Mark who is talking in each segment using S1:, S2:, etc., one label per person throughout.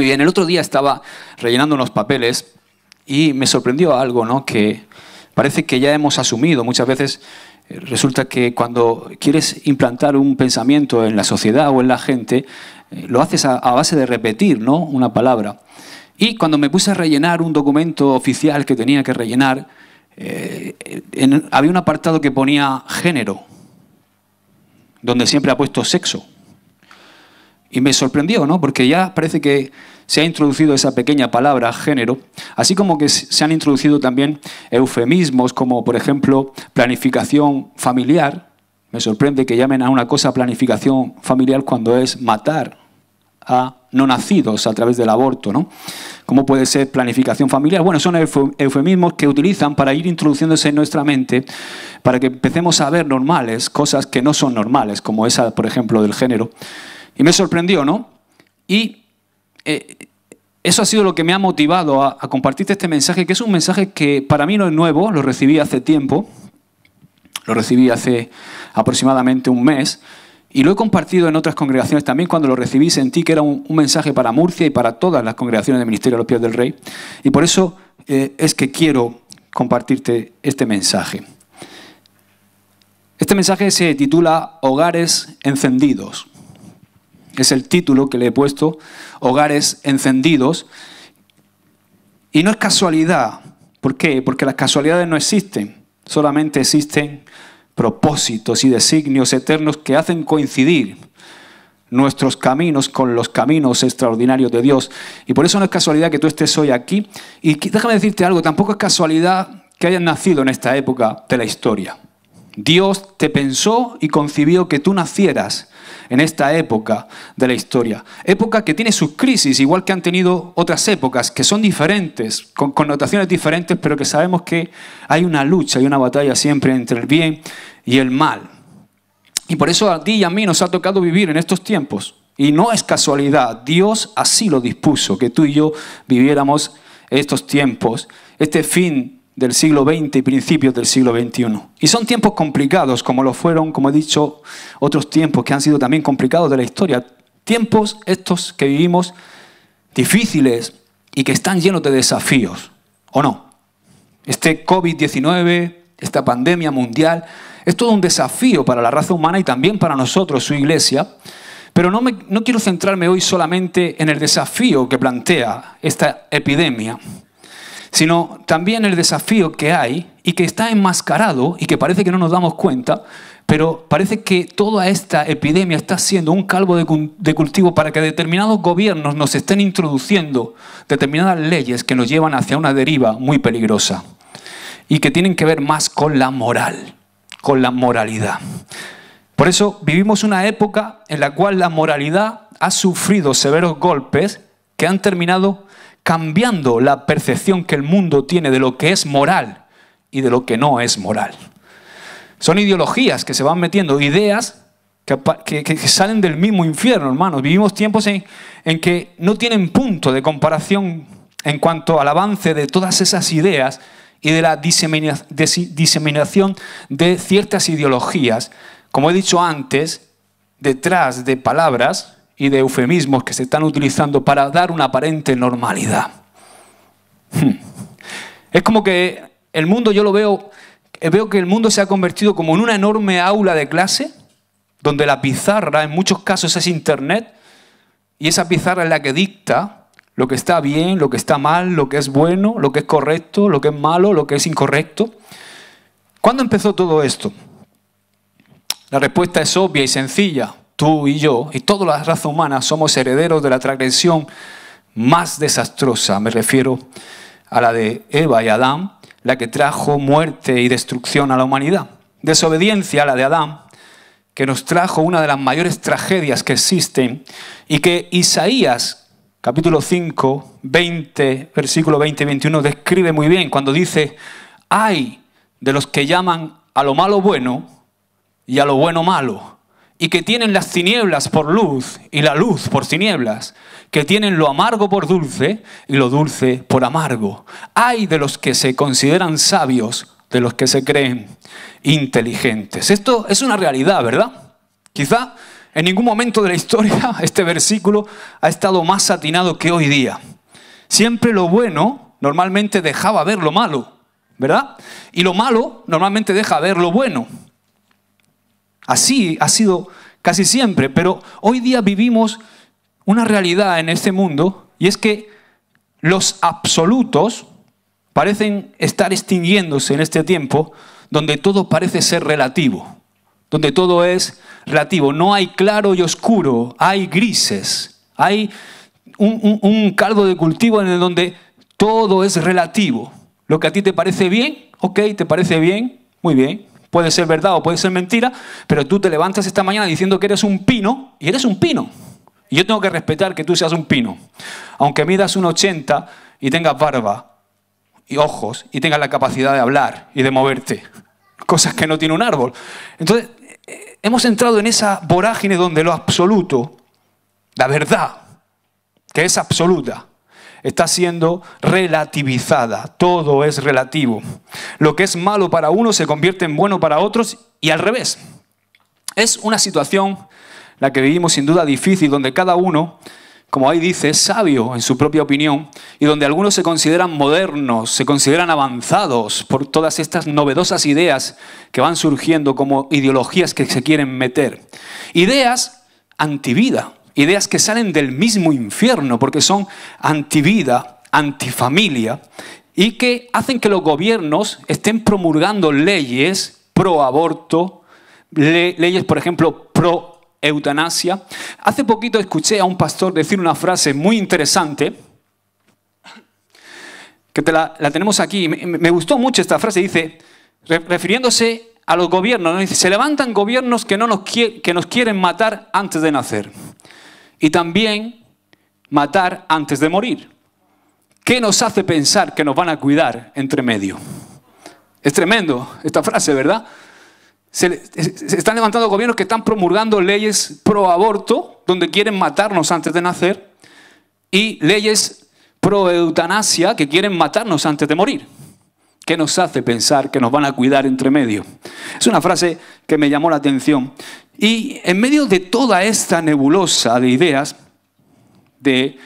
S1: muy bien. El otro día estaba rellenando unos papeles y me sorprendió algo, ¿no? Que parece que ya hemos asumido muchas veces. Eh, resulta que cuando quieres implantar un pensamiento en la sociedad o en la gente, eh, lo haces a, base de repetir ¿no? una palabra. Y cuando me puse a rellenar un documento oficial que tenía que rellenar, eh, había un apartado que ponía género, donde siempre ha puesto sexo. Y me sorprendió, ¿no? Porque ya parece que se ha introducido esa pequeña palabra, género, así como que se han introducido también eufemismos como, por ejemplo, planificación familiar. Me sorprende que llamen a una cosa planificación familiar cuando es matar a no nacidos a través del aborto, ¿no? ¿Cómo puede ser planificación familiar? Bueno, son eufemismos que utilizan para ir introduciéndose en nuestra mente para que empecemos a ver normales cosas que no son normales, como esa, por ejemplo, del género, y me sorprendió, ¿no? Y eh, eso ha sido lo que me ha motivado a, compartirte este mensaje, que es un mensaje que para mí no es nuevo, lo recibí hace tiempo, lo recibí hace aproximadamente un mes, y lo he compartido en otras congregaciones también. Cuando lo recibí sentí que era un, mensaje para Murcia y para todas las congregaciones del Ministerio de los Pies del Rey, y por eso eh, es que quiero compartirte este mensaje. Este mensaje se titula Hogares encendidos es el título que le he puesto, Hogares encendidos. Y no es casualidad. ¿Por qué? Porque las casualidades no existen. Solamente existen propósitos y designios eternos que hacen coincidir nuestros caminos con los caminos extraordinarios de Dios. Y por eso no es casualidad que tú estés hoy aquí. Y déjame decirte algo, tampoco es casualidad que hayas nacido en esta época de la historia. Dios te pensó y concibió que tú nacieras en esta época de la historia. Época que tiene sus crisis, igual que han tenido otras épocas, que son diferentes, con connotaciones diferentes, pero que sabemos que hay una lucha, y una batalla siempre entre el bien y el mal. Y por eso a ti y a mí nos ha tocado vivir en estos tiempos. Y no es casualidad, Dios así lo dispuso, que tú y yo viviéramos estos tiempos, este fin del siglo XX y principios del siglo XXI. Y son tiempos complicados, como lo fueron, como he dicho, otros tiempos que han sido también complicados de la historia. Tiempos estos que vivimos difíciles y que están llenos de desafíos, ¿o no? Este COVID-19, esta pandemia mundial, es todo un desafío para la raza humana y también para nosotros, su iglesia. Pero no, no quiero centrarme hoy solamente en el desafío que plantea esta epidemia sino también el desafío que hay y que está enmascarado y que parece que no nos damos cuenta, pero parece que toda esta epidemia está siendo un calvo de cultivo para que determinados gobiernos nos estén introduciendo determinadas leyes que nos llevan hacia una deriva muy peligrosa y que tienen que ver más con la moral, con la moralidad. Por eso vivimos una época en la cual la moralidad ha sufrido severos golpes que han terminado cambiando la percepción que el mundo tiene de lo que es moral y de lo que no es moral. Son ideologías que se van metiendo, ideas que, salen del mismo infierno, hermanos. Vivimos tiempos en que no tienen punto de comparación en cuanto al avance de todas esas ideas y de la diseminación de ciertas ideologías, como he dicho antes, detrás de palabras y de eufemismos que se están utilizando para dar una aparente normalidad. Hmm. Es como que el mundo, yo lo veo, veo que el mundo se ha convertido como en una enorme aula de clase, donde la pizarra en muchos casos es internet, y esa pizarra es la que dicta lo que está bien, lo que está mal, lo que es bueno, lo que es correcto, lo que es malo, lo que es incorrecto. ¿Cuándo empezó todo esto? La respuesta es obvia y sencilla tú y yo y toda la raza humana somos herederos de la transgresión más desastrosa, me refiero a la de Eva y Adán, la que trajo muerte y destrucción a la humanidad. Desobediencia a la de Adán, que nos trajo una de las mayores tragedias que existen y que Isaías, capítulo 5, 20, versículo 20 y 21, describe muy bien cuando dice, hay de los que llaman a lo malo bueno y a lo bueno malo y que tienen las tinieblas por luz y la luz por tinieblas, que tienen lo amargo por dulce y lo dulce por amargo. Hay de los que se consideran sabios, de los que se creen inteligentes. Esto es una realidad, ¿verdad? Quizá en ningún momento de la historia este versículo ha estado más satinado que hoy día. Siempre lo bueno normalmente dejaba ver lo malo, ¿verdad? Y lo malo normalmente deja ver lo bueno. Así ha sido casi siempre, pero hoy día vivimos una realidad en este mundo y es que los absolutos parecen estar extinguiéndose en este tiempo donde todo parece ser relativo, donde todo es relativo. No hay claro y oscuro, hay grises, hay un, caldo de cultivo en el donde todo es relativo. Lo que a ti te parece bien, ok, te parece bien, muy bien. Puede ser verdad o puede ser mentira, pero tú te levantas esta mañana diciendo que eres un pino y eres un pino. Y yo tengo que respetar que tú seas un pino. Aunque midas un 80 y tengas barba y ojos y tengas la capacidad de hablar y de moverte. Cosas que no tiene un árbol. Entonces, eh, hemos entrado en esa vorágine donde lo absoluto, la verdad, que es absoluta, está siendo relativizada. Todo es relativo. Lo que es malo para uno se convierte en bueno para otros y al revés. Es una situación, la que vivimos sin duda difícil, donde cada uno, como ahí dice, es sabio en su propia opinión y donde algunos se consideran modernos, se consideran avanzados por todas estas novedosas ideas que van surgiendo como ideologías que se quieren meter. Ideas antivida ideas que salen del mismo infierno porque son antivida, antifamilia y que hacen que los gobiernos estén promulgando leyes pro aborto, leyes por ejemplo pro eutanasia. Hace poquito escuché a un pastor decir una frase muy interesante que la, tenemos aquí. Me, gustó mucho esta frase. Dice, refiriéndose a los gobiernos, se levantan gobiernos que, no nos, que nos quieren matar antes de nacer y también matar antes de morir. ¿Qué nos hace pensar que nos van a cuidar entre medio? Es tremendo esta frase, ¿verdad? Se, están levantando gobiernos que están promulgando leyes pro aborto, donde quieren matarnos antes de nacer, y leyes pro eutanasia, que quieren matarnos antes de morir. ¿Qué nos hace pensar que nos van a cuidar entre medio? Es una frase que me llamó la atención. Y en medio de toda esta nebulosa de ideas, de,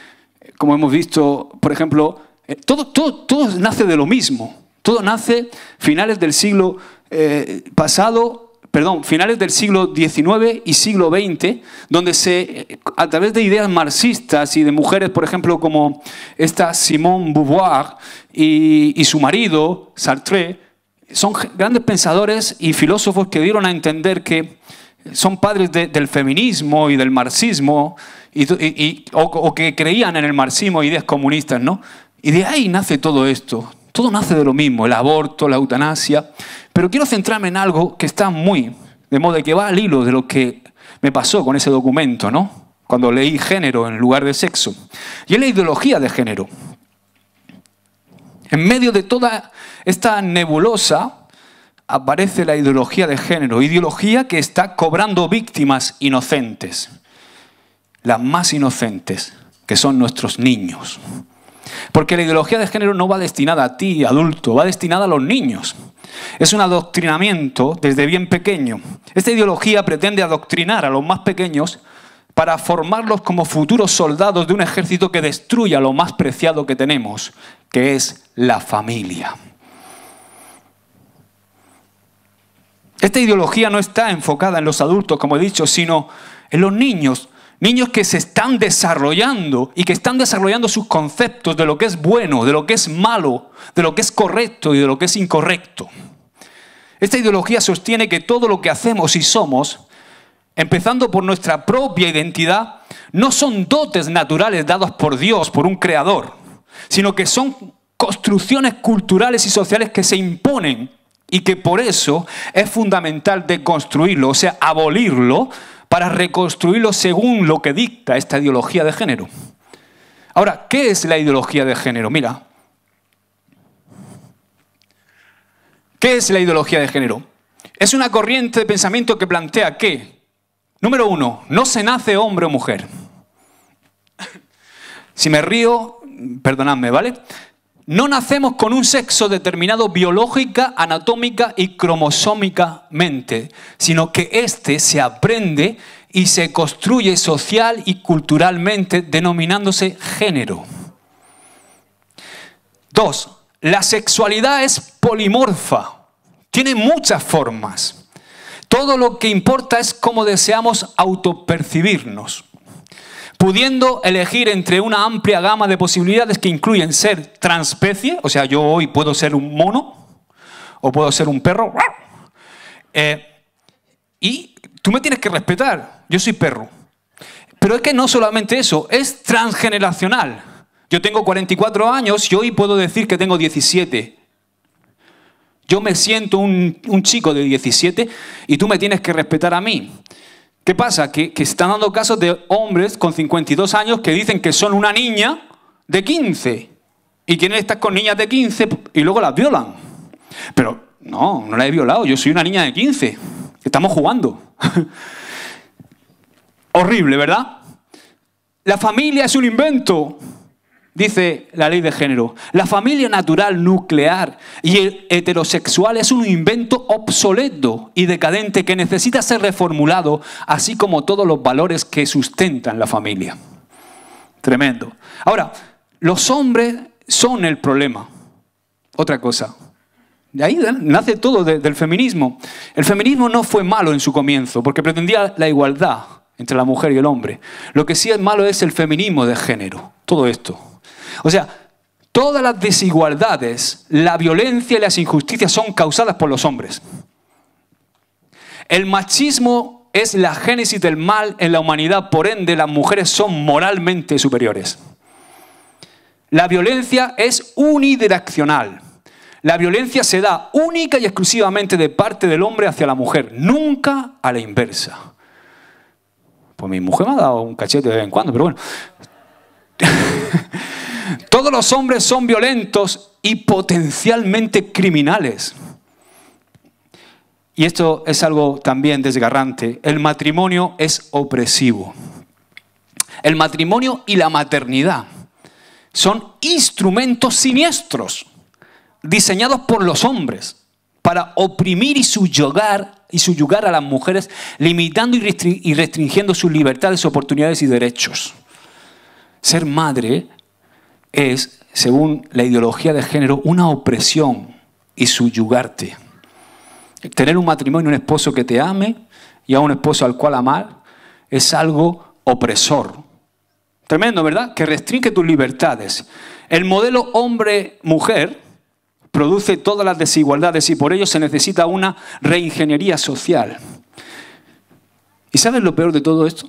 S1: como hemos visto, por ejemplo, eh, todo, todo, todo nace de lo mismo. Todo nace finales del siglo eh, pasado, perdón, finales del siglo XIX y siglo XX, donde se, eh, a través de ideas marxistas y de mujeres, por ejemplo, como esta Simone Beauvoir y, y su marido, Sartre, son grandes pensadores y filósofos que dieron a entender que son padres del feminismo y del marxismo, y, o, que creían en el marxismo, ideas comunistas, ¿no? Y de ahí nace todo esto. Todo nace de lo mismo, el aborto, la eutanasia. Pero quiero centrarme en algo que está muy, de modo que va al hilo de lo que me pasó con ese documento, ¿no? Cuando leí género en lugar de sexo. Y es la ideología de género. En medio de toda esta nebulosa, aparece la ideología de género, ideología que está cobrando víctimas inocentes, las más inocentes, que son nuestros niños. Porque la ideología de género no va destinada a ti, adulto, va destinada a los niños. Es un adoctrinamiento desde bien pequeño. Esta ideología pretende adoctrinar a los más pequeños para formarlos como futuros soldados de un ejército que destruya lo más preciado que tenemos, que es la familia. Esta ideología no está enfocada en los adultos, como he dicho, sino en los niños. Niños que se están desarrollando y que están desarrollando sus conceptos de lo que es bueno, de lo que es malo, de lo que es correcto y de lo que es incorrecto. Esta ideología sostiene que todo lo que hacemos y somos, empezando por nuestra propia identidad, no son dotes naturales dados por Dios, por un creador, sino que son construcciones culturales y sociales que se imponen y que por eso es fundamental deconstruirlo, o sea, abolirlo para reconstruirlo según lo que dicta esta ideología de género. Ahora, ¿qué es la ideología de género? Mira. ¿Qué es la ideología de género? Es una corriente de pensamiento que plantea que, número uno, no se nace hombre o mujer. Si me río, perdonadme, ¿vale? No nacemos con un sexo determinado biológica, anatómica y cromosómicamente, sino que éste se aprende y se construye social y culturalmente denominándose género. Dos, la sexualidad es polimorfa, tiene muchas formas. Todo lo que importa es cómo deseamos autopercibirnos pudiendo elegir entre una amplia gama de posibilidades que incluyen ser transpecie, o sea, yo hoy puedo ser un mono o puedo ser un perro, eh, y tú me tienes que respetar, yo soy perro. Pero es que no solamente eso, es transgeneracional. Yo tengo 44 años y hoy puedo decir que tengo 17. Yo me siento un, chico de 17 y tú me tienes que respetar a mí. ¿Qué pasa? Que, que están dando casos de hombres con 52 años que dicen que son una niña de 15 y quieren estar con niñas de 15 y luego las violan. Pero no, no la he violado, yo soy una niña de 15. Estamos jugando. Horrible, ¿verdad? La familia es un invento dice la ley de género. La familia natural nuclear y heterosexual es un invento obsoleto y decadente que necesita ser reformulado, así como todos los valores que sustentan la familia. Tremendo. Ahora, los hombres son el problema. Otra cosa. De ahí nace todo del feminismo. El feminismo no fue malo en su comienzo, porque pretendía la igualdad entre la mujer y el hombre. Lo que sí es malo es el feminismo de género. Todo esto. O sea, todas las desigualdades, la violencia y las injusticias son causadas por los hombres. El machismo es la génesis del mal en la humanidad, por ende las mujeres son moralmente superiores. La violencia es unidireccional. La violencia se da única y exclusivamente de parte del hombre hacia la mujer, nunca a la inversa. Pues mi mujer me ha dado un cachete de vez en cuando, pero bueno. Todos los hombres son violentos y potencialmente criminales. Y esto es algo también desgarrante. El matrimonio es opresivo. El matrimonio y la maternidad son instrumentos siniestros diseñados por los hombres para oprimir y subyugar, y a las mujeres, limitando y restringiendo sus libertades, oportunidades y derechos. Ser madre es, según la ideología de género, una opresión y subyugarte. Tener un matrimonio, un esposo que te ame y a un esposo al cual amar es algo opresor. Tremendo, ¿verdad? Que restringe tus libertades. El modelo hombre-mujer produce todas las desigualdades y por ello se necesita una reingeniería social. ¿Y sabes lo peor de todo esto?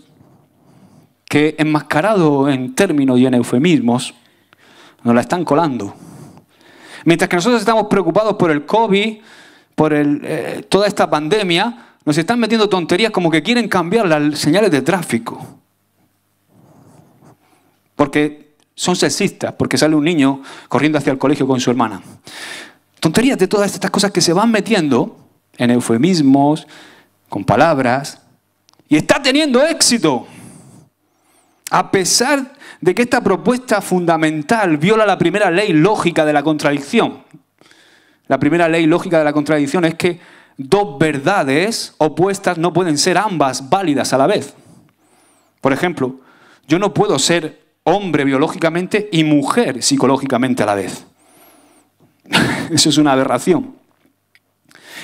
S1: Que enmascarado en términos y en eufemismos, nos la están colando. Mientras que nosotros estamos preocupados por el COVID, por eh, toda esta pandemia, nos están metiendo tonterías como que quieren cambiar las señales de tráfico. Porque son sexistas, porque sale un niño corriendo hacia el colegio con su hermana. Tonterías de todas estas cosas que se van metiendo en eufemismos, con palabras, y está teniendo éxito. A pesar de que esta propuesta fundamental viola la primera ley lógica de la contradicción. La primera ley lógica de la contradicción es que dos verdades opuestas no pueden ser ambas válidas a la vez. Por ejemplo, yo no puedo ser hombre biológicamente y mujer psicológicamente a la vez. Eso es una aberración.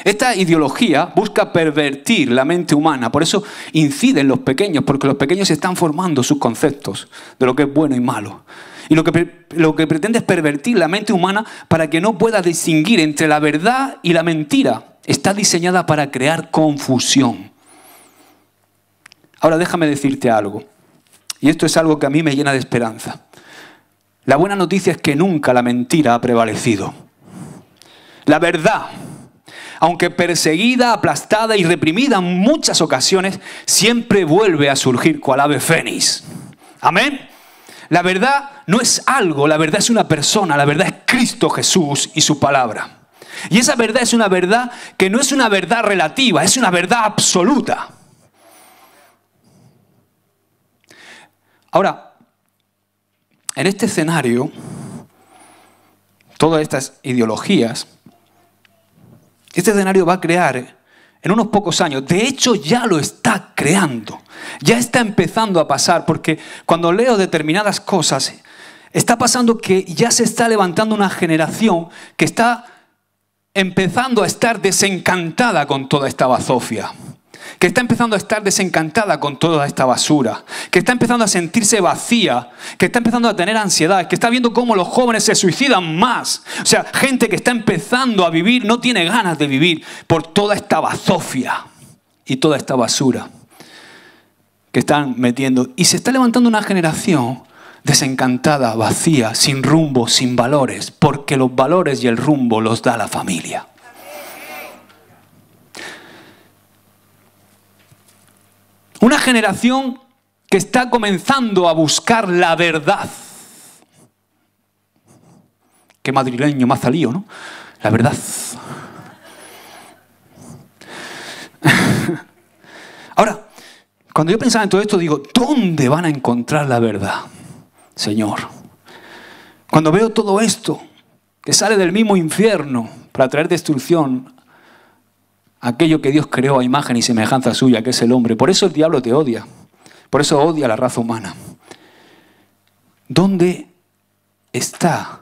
S1: Esta ideología busca pervertir la mente humana, por eso incide en los pequeños, porque los pequeños están formando sus conceptos de lo que es bueno y malo. Y lo que, lo que pretende es pervertir la mente humana para que no pueda distinguir entre la verdad y la mentira. Está diseñada para crear confusión. Ahora déjame decirte algo, y esto es algo que a mí me llena de esperanza. La buena noticia es que nunca la mentira ha prevalecido. La verdad aunque perseguida, aplastada y reprimida en muchas ocasiones, siempre vuelve a surgir cual ave fénix. Amén. La verdad no es algo, la verdad es una persona, la verdad es Cristo Jesús y su palabra. Y esa verdad es una verdad que no es una verdad relativa, es una verdad absoluta. Ahora, en este escenario, todas estas ideologías este escenario va a crear en unos pocos años, de hecho ya lo está creando, ya está empezando a pasar, porque cuando leo determinadas cosas, está pasando que ya se está levantando una generación que está empezando a estar desencantada con toda esta bazofia que está empezando a estar desencantada con toda esta basura, que está empezando a sentirse vacía, que está empezando a tener ansiedad, que está viendo cómo los jóvenes se suicidan más. O sea, gente que está empezando a vivir no tiene ganas de vivir por toda esta bazofia y toda esta basura que están metiendo. Y se está levantando una generación desencantada, vacía, sin rumbo, sin valores, porque los valores y el rumbo los da la familia. Una generación que está comenzando a buscar la verdad. Qué madrileño más salió, ¿no? La verdad. Ahora, cuando yo pensaba en todo esto, digo, ¿dónde van a encontrar la verdad, Señor? Cuando veo todo esto, que sale del mismo infierno para traer destrucción aquello que Dios creó a imagen y semejanza suya, que es el hombre. Por eso el diablo te odia, por eso odia a la raza humana. ¿Dónde está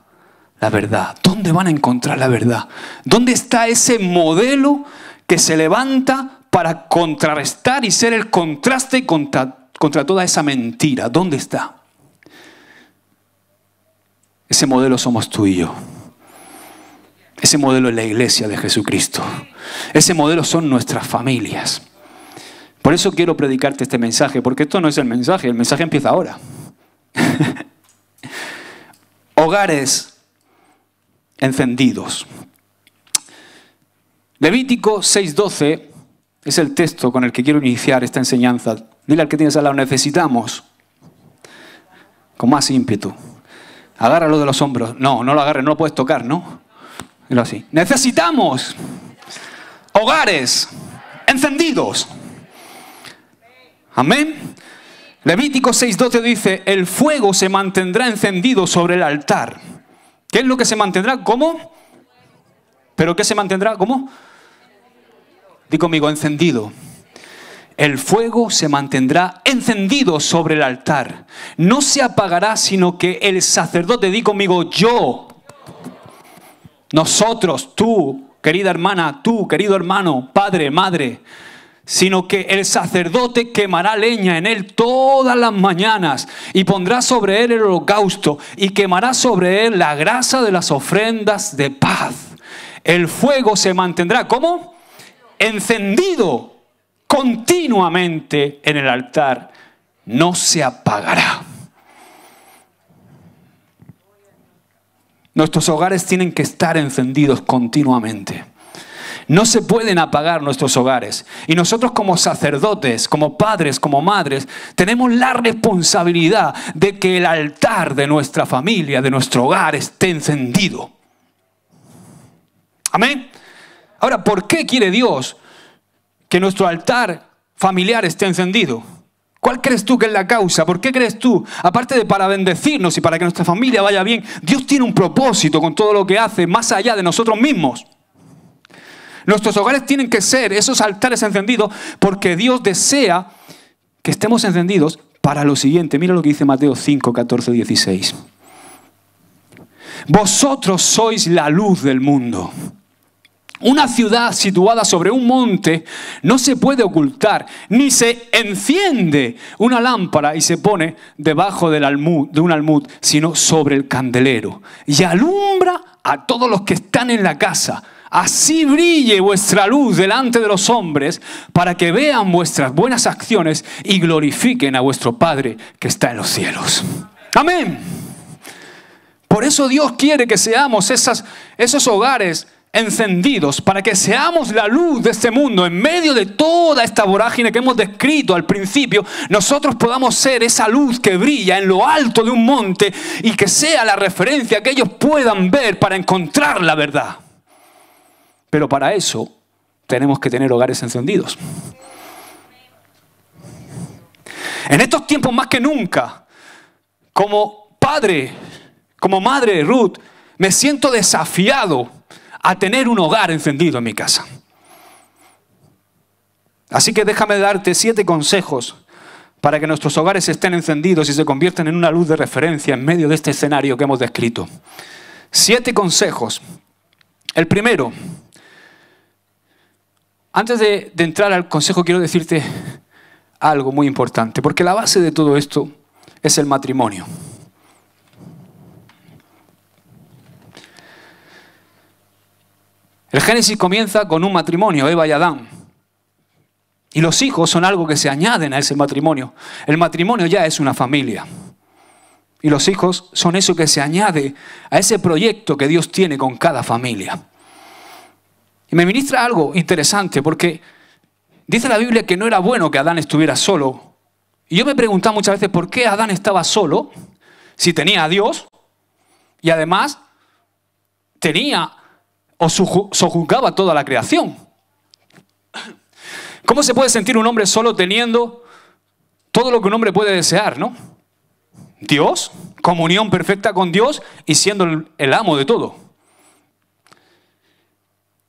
S1: la verdad? ¿Dónde van a encontrar la verdad? ¿Dónde está ese modelo que se levanta para contrarrestar y ser el contraste contra, toda esa mentira? ¿Dónde está? Ese modelo somos tú y yo. Ese modelo es la iglesia de Jesucristo. Ese modelo son nuestras familias. Por eso quiero predicarte este mensaje, porque esto no es el mensaje, el mensaje empieza ahora. Hogares encendidos. Levítico 6:12 es el texto con el que quiero iniciar esta enseñanza. Dile al que tienes al lado, necesitamos. Con más ímpetu. Agárralo de los hombros. No, no lo agarres, no lo puedes tocar, ¿no? así. Necesitamos hogares encendidos. Amén. Levítico 6.12 dice, el fuego se mantendrá encendido sobre el altar. ¿Qué es lo que se mantendrá? ¿Cómo? ¿Pero qué se mantendrá? ¿Cómo? Di conmigo, encendido. El fuego se mantendrá encendido sobre el altar. No se apagará, sino que el sacerdote, di conmigo, yo nosotros, tú, querida hermana, tú, querido hermano, padre, madre, sino que el sacerdote quemará leña en él todas las mañanas y pondrá sobre él el holocausto y quemará sobre él la grasa de las ofrendas de paz. El fuego se mantendrá, ¿cómo? Encendido continuamente en el altar, no se apagará. Nuestros hogares tienen que estar encendidos continuamente. No se pueden apagar nuestros hogares. Y nosotros como sacerdotes, como padres, como madres, tenemos la responsabilidad de que el altar de nuestra familia, de nuestro hogar, esté encendido. Amén. Ahora, ¿por qué quiere Dios que nuestro altar familiar esté encendido? ¿Cuál crees tú que es la causa? ¿Por qué crees tú? Aparte de para bendecirnos y para que nuestra familia vaya bien, Dios tiene un propósito con todo lo que hace más allá de nosotros mismos. Nuestros hogares tienen que ser esos altares encendidos porque Dios desea que estemos encendidos para lo siguiente. Mira lo que dice Mateo 5, 14, 16. Vosotros sois la luz del mundo. Una ciudad situada sobre un monte no se puede ocultar, ni se enciende una lámpara y se pone debajo de un almud, sino sobre el candelero. Y alumbra a todos los que están en la casa. Así brille vuestra luz delante de los hombres, para que vean vuestras buenas acciones y glorifiquen a vuestro Padre que está en los cielos. Amén. Por eso Dios quiere que seamos esas, esos hogares encendidos para que seamos la luz de este mundo en medio de toda esta vorágine que hemos descrito al principio, nosotros podamos ser esa luz que brilla en lo alto de un monte y que sea la referencia que ellos puedan ver para encontrar la verdad. Pero para eso tenemos que tener hogares encendidos. En estos tiempos más que nunca, como padre, como madre Ruth, me siento desafiado a tener un hogar encendido en mi casa. Así que déjame darte siete consejos para que nuestros hogares estén encendidos y se conviertan en una luz de referencia en medio de este escenario que hemos descrito. Siete consejos. El primero, antes de, entrar al consejo quiero decirte algo muy importante, porque la base de todo esto es el matrimonio. El Génesis comienza con un matrimonio, Eva y Adán. Y los hijos son algo que se añaden a ese matrimonio. El matrimonio ya es una familia. Y los hijos son eso que se añade a ese proyecto que Dios tiene con cada familia. Y me ministra algo interesante porque dice la Biblia que no era bueno que Adán estuviera solo. Y yo me preguntaba muchas veces por qué Adán estaba solo si tenía a Dios y además tenía o sojuzgaba toda la creación. ¿Cómo se puede sentir un hombre solo teniendo todo lo que un hombre puede desear, no? Dios, comunión perfecta con Dios y siendo el amo de todo.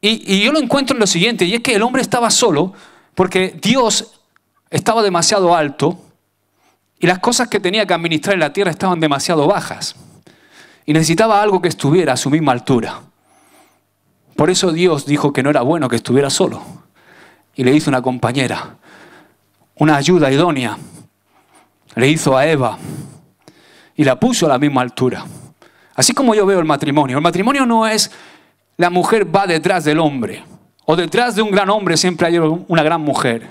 S1: Y, y yo lo encuentro en lo siguiente, y es que el hombre estaba solo porque Dios estaba demasiado alto y las cosas que tenía que administrar en la tierra estaban demasiado bajas. Y necesitaba algo que estuviera a su misma altura. Por eso Dios dijo que no era bueno que estuviera solo. Y le hizo una compañera, una ayuda idónea. Le hizo a Eva y la puso a la misma altura. Así como yo veo el matrimonio. El matrimonio no es la mujer va detrás del hombre. O detrás de un gran hombre siempre hay una gran mujer.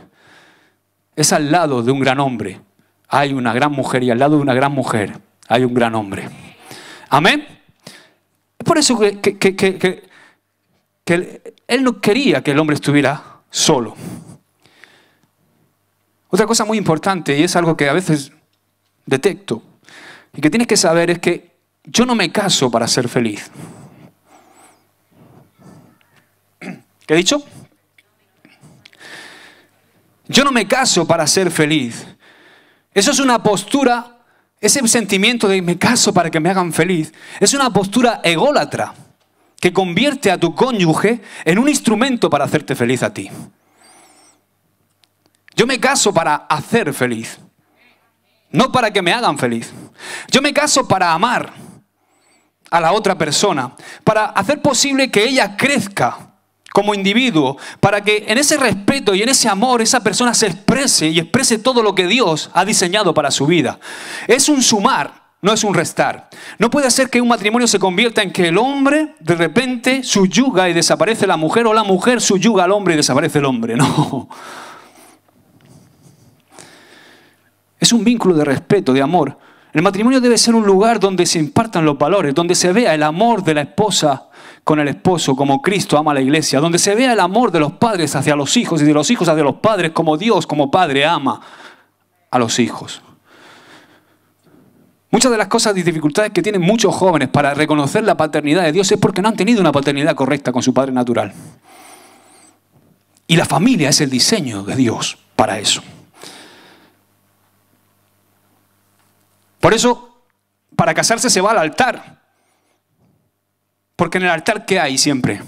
S1: Es al lado de un gran hombre. Hay una gran mujer y al lado de una gran mujer hay un gran hombre. Amén. Es por eso que, él, él no quería que el hombre estuviera solo. Otra cosa muy importante, y es algo que a veces detecto, y que tienes que saber es que yo no me caso para ser feliz. ¿Qué he dicho? Yo no me caso para ser feliz. Eso es una postura, ese sentimiento de me caso para que me hagan feliz, es una postura ególatra que convierte a tu cónyuge en un instrumento para hacerte feliz a ti. Yo me caso para hacer feliz, no para que me hagan feliz. Yo me caso para amar a la otra persona, para hacer posible que ella crezca como individuo, para que en ese respeto y en ese amor esa persona se exprese y exprese todo lo que Dios ha diseñado para su vida. Es un sumar, no es un restar. No puede ser que un matrimonio se convierta en que el hombre de repente subyuga y desaparece la mujer o la mujer subyuga al hombre y desaparece el hombre. No. Es un vínculo de respeto, de amor. El matrimonio debe ser un lugar donde se impartan los valores, donde se vea el amor de la esposa con el esposo, como Cristo ama a la iglesia, donde se vea el amor de los padres hacia los hijos y de los hijos hacia los padres, como Dios, como Padre, ama a los hijos. Muchas de las cosas y dificultades que tienen muchos jóvenes para reconocer la paternidad de Dios es porque no han tenido una paternidad correcta con su padre natural. Y la familia es el diseño de Dios para eso. Por eso, para casarse se va al altar. Porque en el altar, ¿qué hay siempre?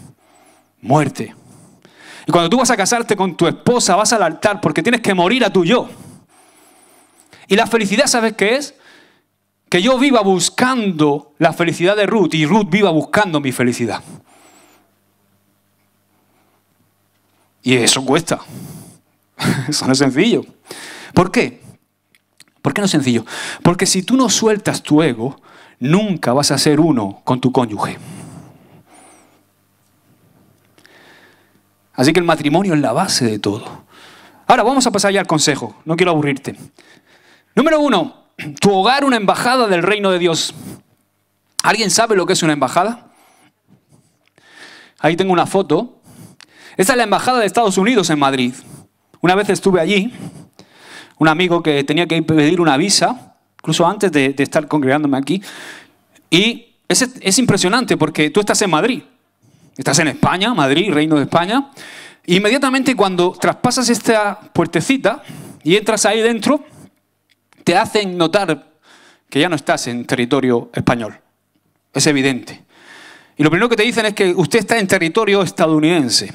S1: Muerte. Y cuando tú vas a casarte con tu esposa, vas al altar porque tienes que morir a tu yo. Y la felicidad, ¿sabes qué es? que yo viva buscando la felicidad de Ruth y Ruth viva buscando mi felicidad. Y eso cuesta. Eso no es sencillo. ¿Por qué? ¿Por qué no es sencillo? Porque si tú no sueltas tu ego, nunca vas a ser uno con tu cónyuge. Así que el matrimonio es la base de todo. Ahora vamos a pasar ya al consejo. No quiero aburrirte. Número uno, tu hogar una embajada del reino de Dios. ¿Alguien sabe lo que es una embajada? Ahí tengo una foto. Esta es la embajada de Estados Unidos en Madrid. Una vez estuve allí, un amigo que tenía que pedir una visa, incluso antes de, estar congregándome aquí, y es, es impresionante porque tú estás en Madrid, estás en España, Madrid, Reino de España, inmediatamente cuando traspasas esta puertecita y entras ahí dentro, hacen notar que ya no estás en territorio español. Es evidente. Y lo primero que te dicen es que usted está en territorio estadounidense.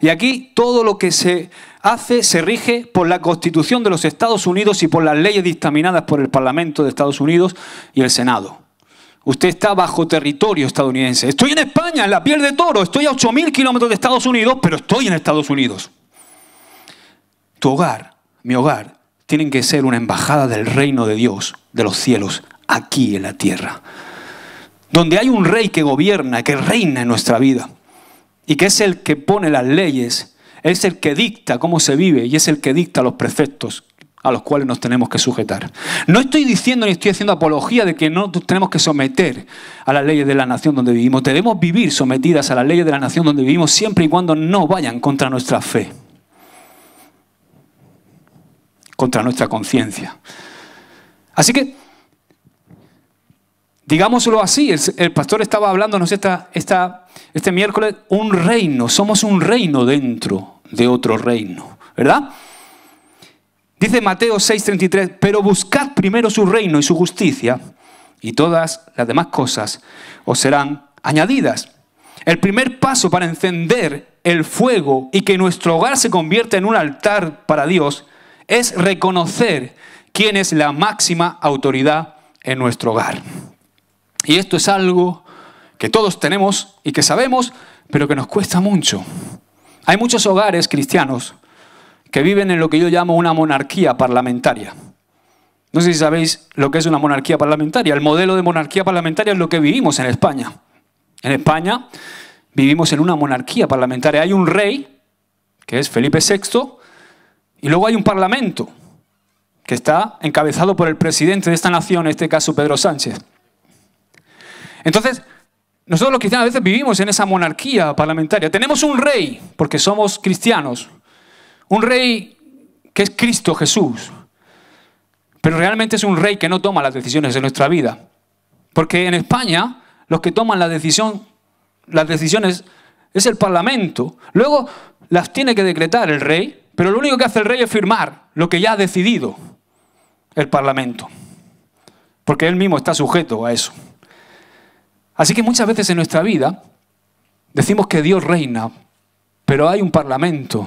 S1: Y aquí todo lo que se hace se rige por la Constitución de los Estados Unidos y por las leyes dictaminadas por el Parlamento de Estados Unidos y el Senado. Usted está bajo territorio estadounidense. Estoy en España, en la piel de toro. Estoy a 8.000 kilómetros de Estados Unidos, pero estoy en Estados Unidos. Tu hogar, mi hogar, tienen que ser una embajada del reino de Dios, de los cielos, aquí en la tierra. Donde hay un rey que gobierna, que reina en nuestra vida, y que es el que pone las leyes, es el que dicta cómo se vive y es el que dicta los preceptos a los cuales nos tenemos que sujetar. No estoy diciendo ni estoy haciendo apología de que no tenemos que someter a las leyes de la nación donde vivimos. Debemos vivir sometidas a las leyes de la nación donde vivimos siempre y cuando no vayan contra nuestra fe contra nuestra conciencia. Así que, digámoslo así, el, pastor estaba hablándonos este miércoles, un reino, somos un reino dentro de otro reino, ¿verdad? Dice Mateo 6:33, pero buscad primero su reino y su justicia, y todas las demás cosas os serán añadidas. El primer paso para encender el fuego y que nuestro hogar se convierta en un altar para Dios es reconocer quién es la máxima autoridad en nuestro hogar. Y esto es algo que todos tenemos y que sabemos, pero que nos cuesta mucho. Hay muchos hogares cristianos que viven en lo que yo llamo una monarquía parlamentaria. No sé si sabéis lo que es una monarquía parlamentaria. El modelo de monarquía parlamentaria es lo que vivimos en España. En España vivimos en una monarquía parlamentaria. Hay un rey, que es Felipe VI, y luego hay un parlamento que está encabezado por el presidente de esta nación, en este caso Pedro Sánchez. Entonces, nosotros los cristianos a veces vivimos en esa monarquía parlamentaria. Tenemos un rey, porque somos cristianos, un rey que es Cristo Jesús, pero realmente es un rey que no toma las decisiones de nuestra vida. Porque en España los que toman la decisión, las decisiones es el Parlamento. Luego las tiene que decretar el rey pero lo único que hace el rey es firmar lo que ya ha decidido el Parlamento, porque él mismo está sujeto a eso. Así que muchas veces en nuestra vida decimos que Dios reina, pero hay un Parlamento,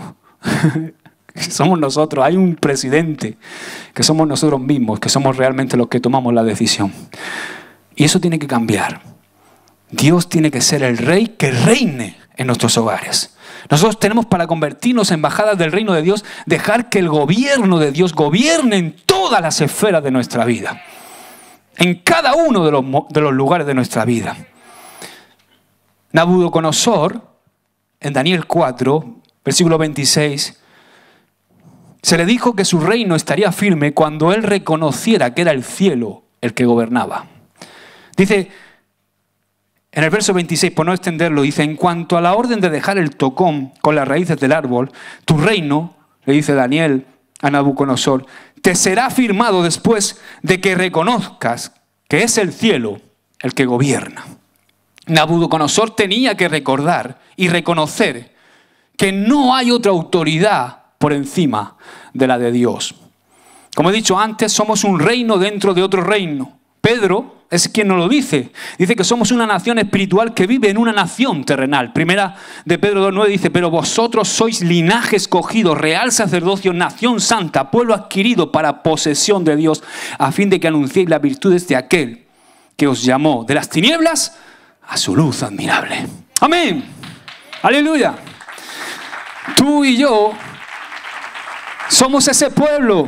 S1: somos nosotros, hay un presidente, que somos nosotros mismos, que somos realmente los que tomamos la decisión. Y eso tiene que cambiar. Dios tiene que ser el rey que reine en nuestros hogares. Nosotros tenemos para convertirnos en embajadas del reino de Dios, dejar que el gobierno de Dios gobierne en todas las esferas de nuestra vida, en cada uno de los, lugares de nuestra vida. Nabucodonosor, en Daniel 4, versículo 26, se le dijo que su reino estaría firme cuando él reconociera que era el cielo el que gobernaba. Dice, en el verso 26, por no extenderlo, dice, en cuanto a la orden de dejar el tocón con las raíces del árbol, tu reino, le dice Daniel a Nabucodonosor, te será firmado después de que reconozcas que es el cielo el que gobierna. Nabucodonosor tenía que recordar y reconocer que no hay otra autoridad por encima de la de Dios. Como he dicho antes, somos un reino dentro de otro reino. Pedro, es quien no lo dice. Dice que somos una nación espiritual que vive en una nación terrenal. Primera de Pedro 2.9 dice, pero vosotros sois linaje escogido, real sacerdocio, nación santa, pueblo adquirido para posesión de Dios, a fin de que anunciéis las virtudes de aquel que os llamó de las tinieblas a su luz admirable. Amén. Aleluya. Tú y yo somos ese pueblo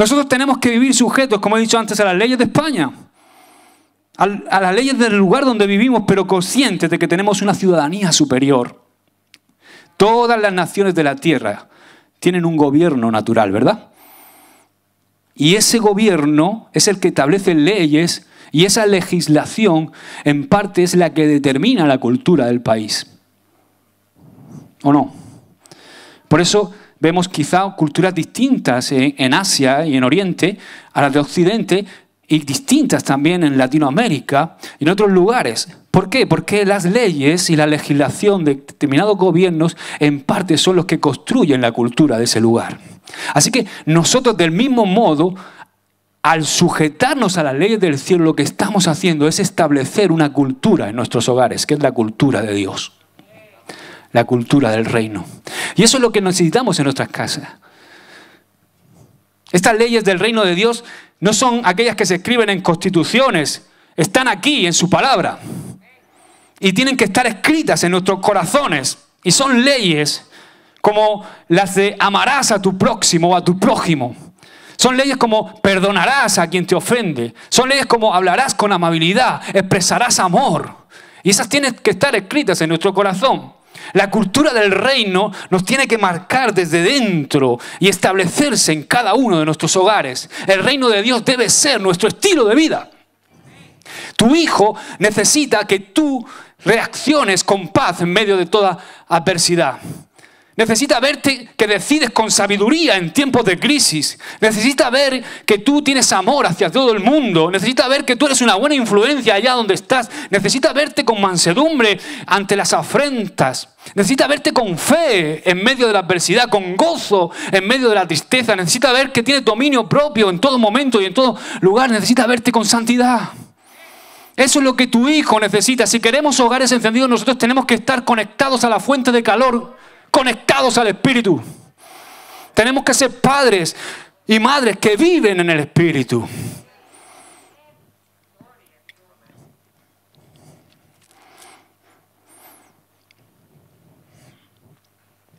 S1: nosotros tenemos que vivir sujetos, como he dicho antes, a las leyes de España, a las leyes del lugar donde vivimos, pero conscientes de que tenemos una ciudadanía superior. Todas las naciones de la tierra tienen un gobierno natural, ¿verdad? Y ese gobierno es el que establece leyes y esa legislación en parte es la que determina la cultura del país. ¿O no? Por eso vemos quizá culturas distintas en, Asia y en Oriente a las de Occidente y distintas también en Latinoamérica y en otros lugares. ¿Por qué? Porque las leyes y la legislación de determinados gobiernos en parte son los que construyen la cultura de ese lugar. Así que nosotros del mismo modo, al sujetarnos a las leyes del cielo, lo que estamos haciendo es establecer una cultura en nuestros hogares, que es la cultura de Dios la cultura del reino. Y eso es lo que necesitamos en nuestras casas. Estas leyes del reino de Dios no son aquellas que se escriben en constituciones, están aquí en su palabra. Y tienen que estar escritas en nuestros corazones. Y son leyes como las de amarás a tu próximo o a tu prójimo. Son leyes como perdonarás a quien te ofende. Son leyes como hablarás con amabilidad, expresarás amor. Y esas tienen que estar escritas en nuestro corazón. La cultura del reino nos tiene que marcar desde dentro y establecerse en cada uno de nuestros hogares. El reino de Dios debe ser nuestro estilo de vida. Tu hijo necesita que tú reacciones con paz en medio de toda adversidad. Necesita verte que decides con sabiduría en tiempos de crisis. Necesita ver que tú tienes amor hacia todo el mundo. Necesita ver que tú eres una buena influencia allá donde estás. Necesita verte con mansedumbre ante las afrentas. Necesita verte con fe en medio de la adversidad, con gozo en medio de la tristeza. Necesita ver que tiene dominio propio en todo momento y en todo lugar. Necesita verte con santidad. Eso es lo que tu hijo necesita. Si queremos hogares encendidos, nosotros tenemos que estar conectados a la fuente de calor conectados al Espíritu. Tenemos que ser padres y madres que viven en el Espíritu.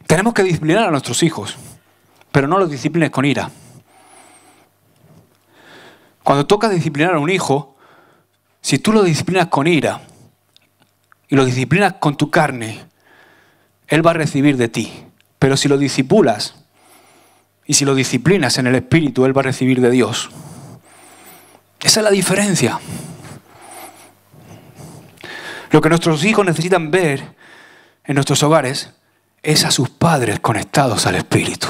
S1: Tenemos que disciplinar a nuestros hijos, pero no los disciplines con ira. Cuando tocas disciplinar a un hijo, si tú lo disciplinas con ira y lo disciplinas con tu carne, él va a recibir de ti. Pero si lo disipulas y si lo disciplinas en el Espíritu, Él va a recibir de Dios. Esa es la diferencia. Lo que nuestros hijos necesitan ver en nuestros hogares es a sus padres conectados al Espíritu.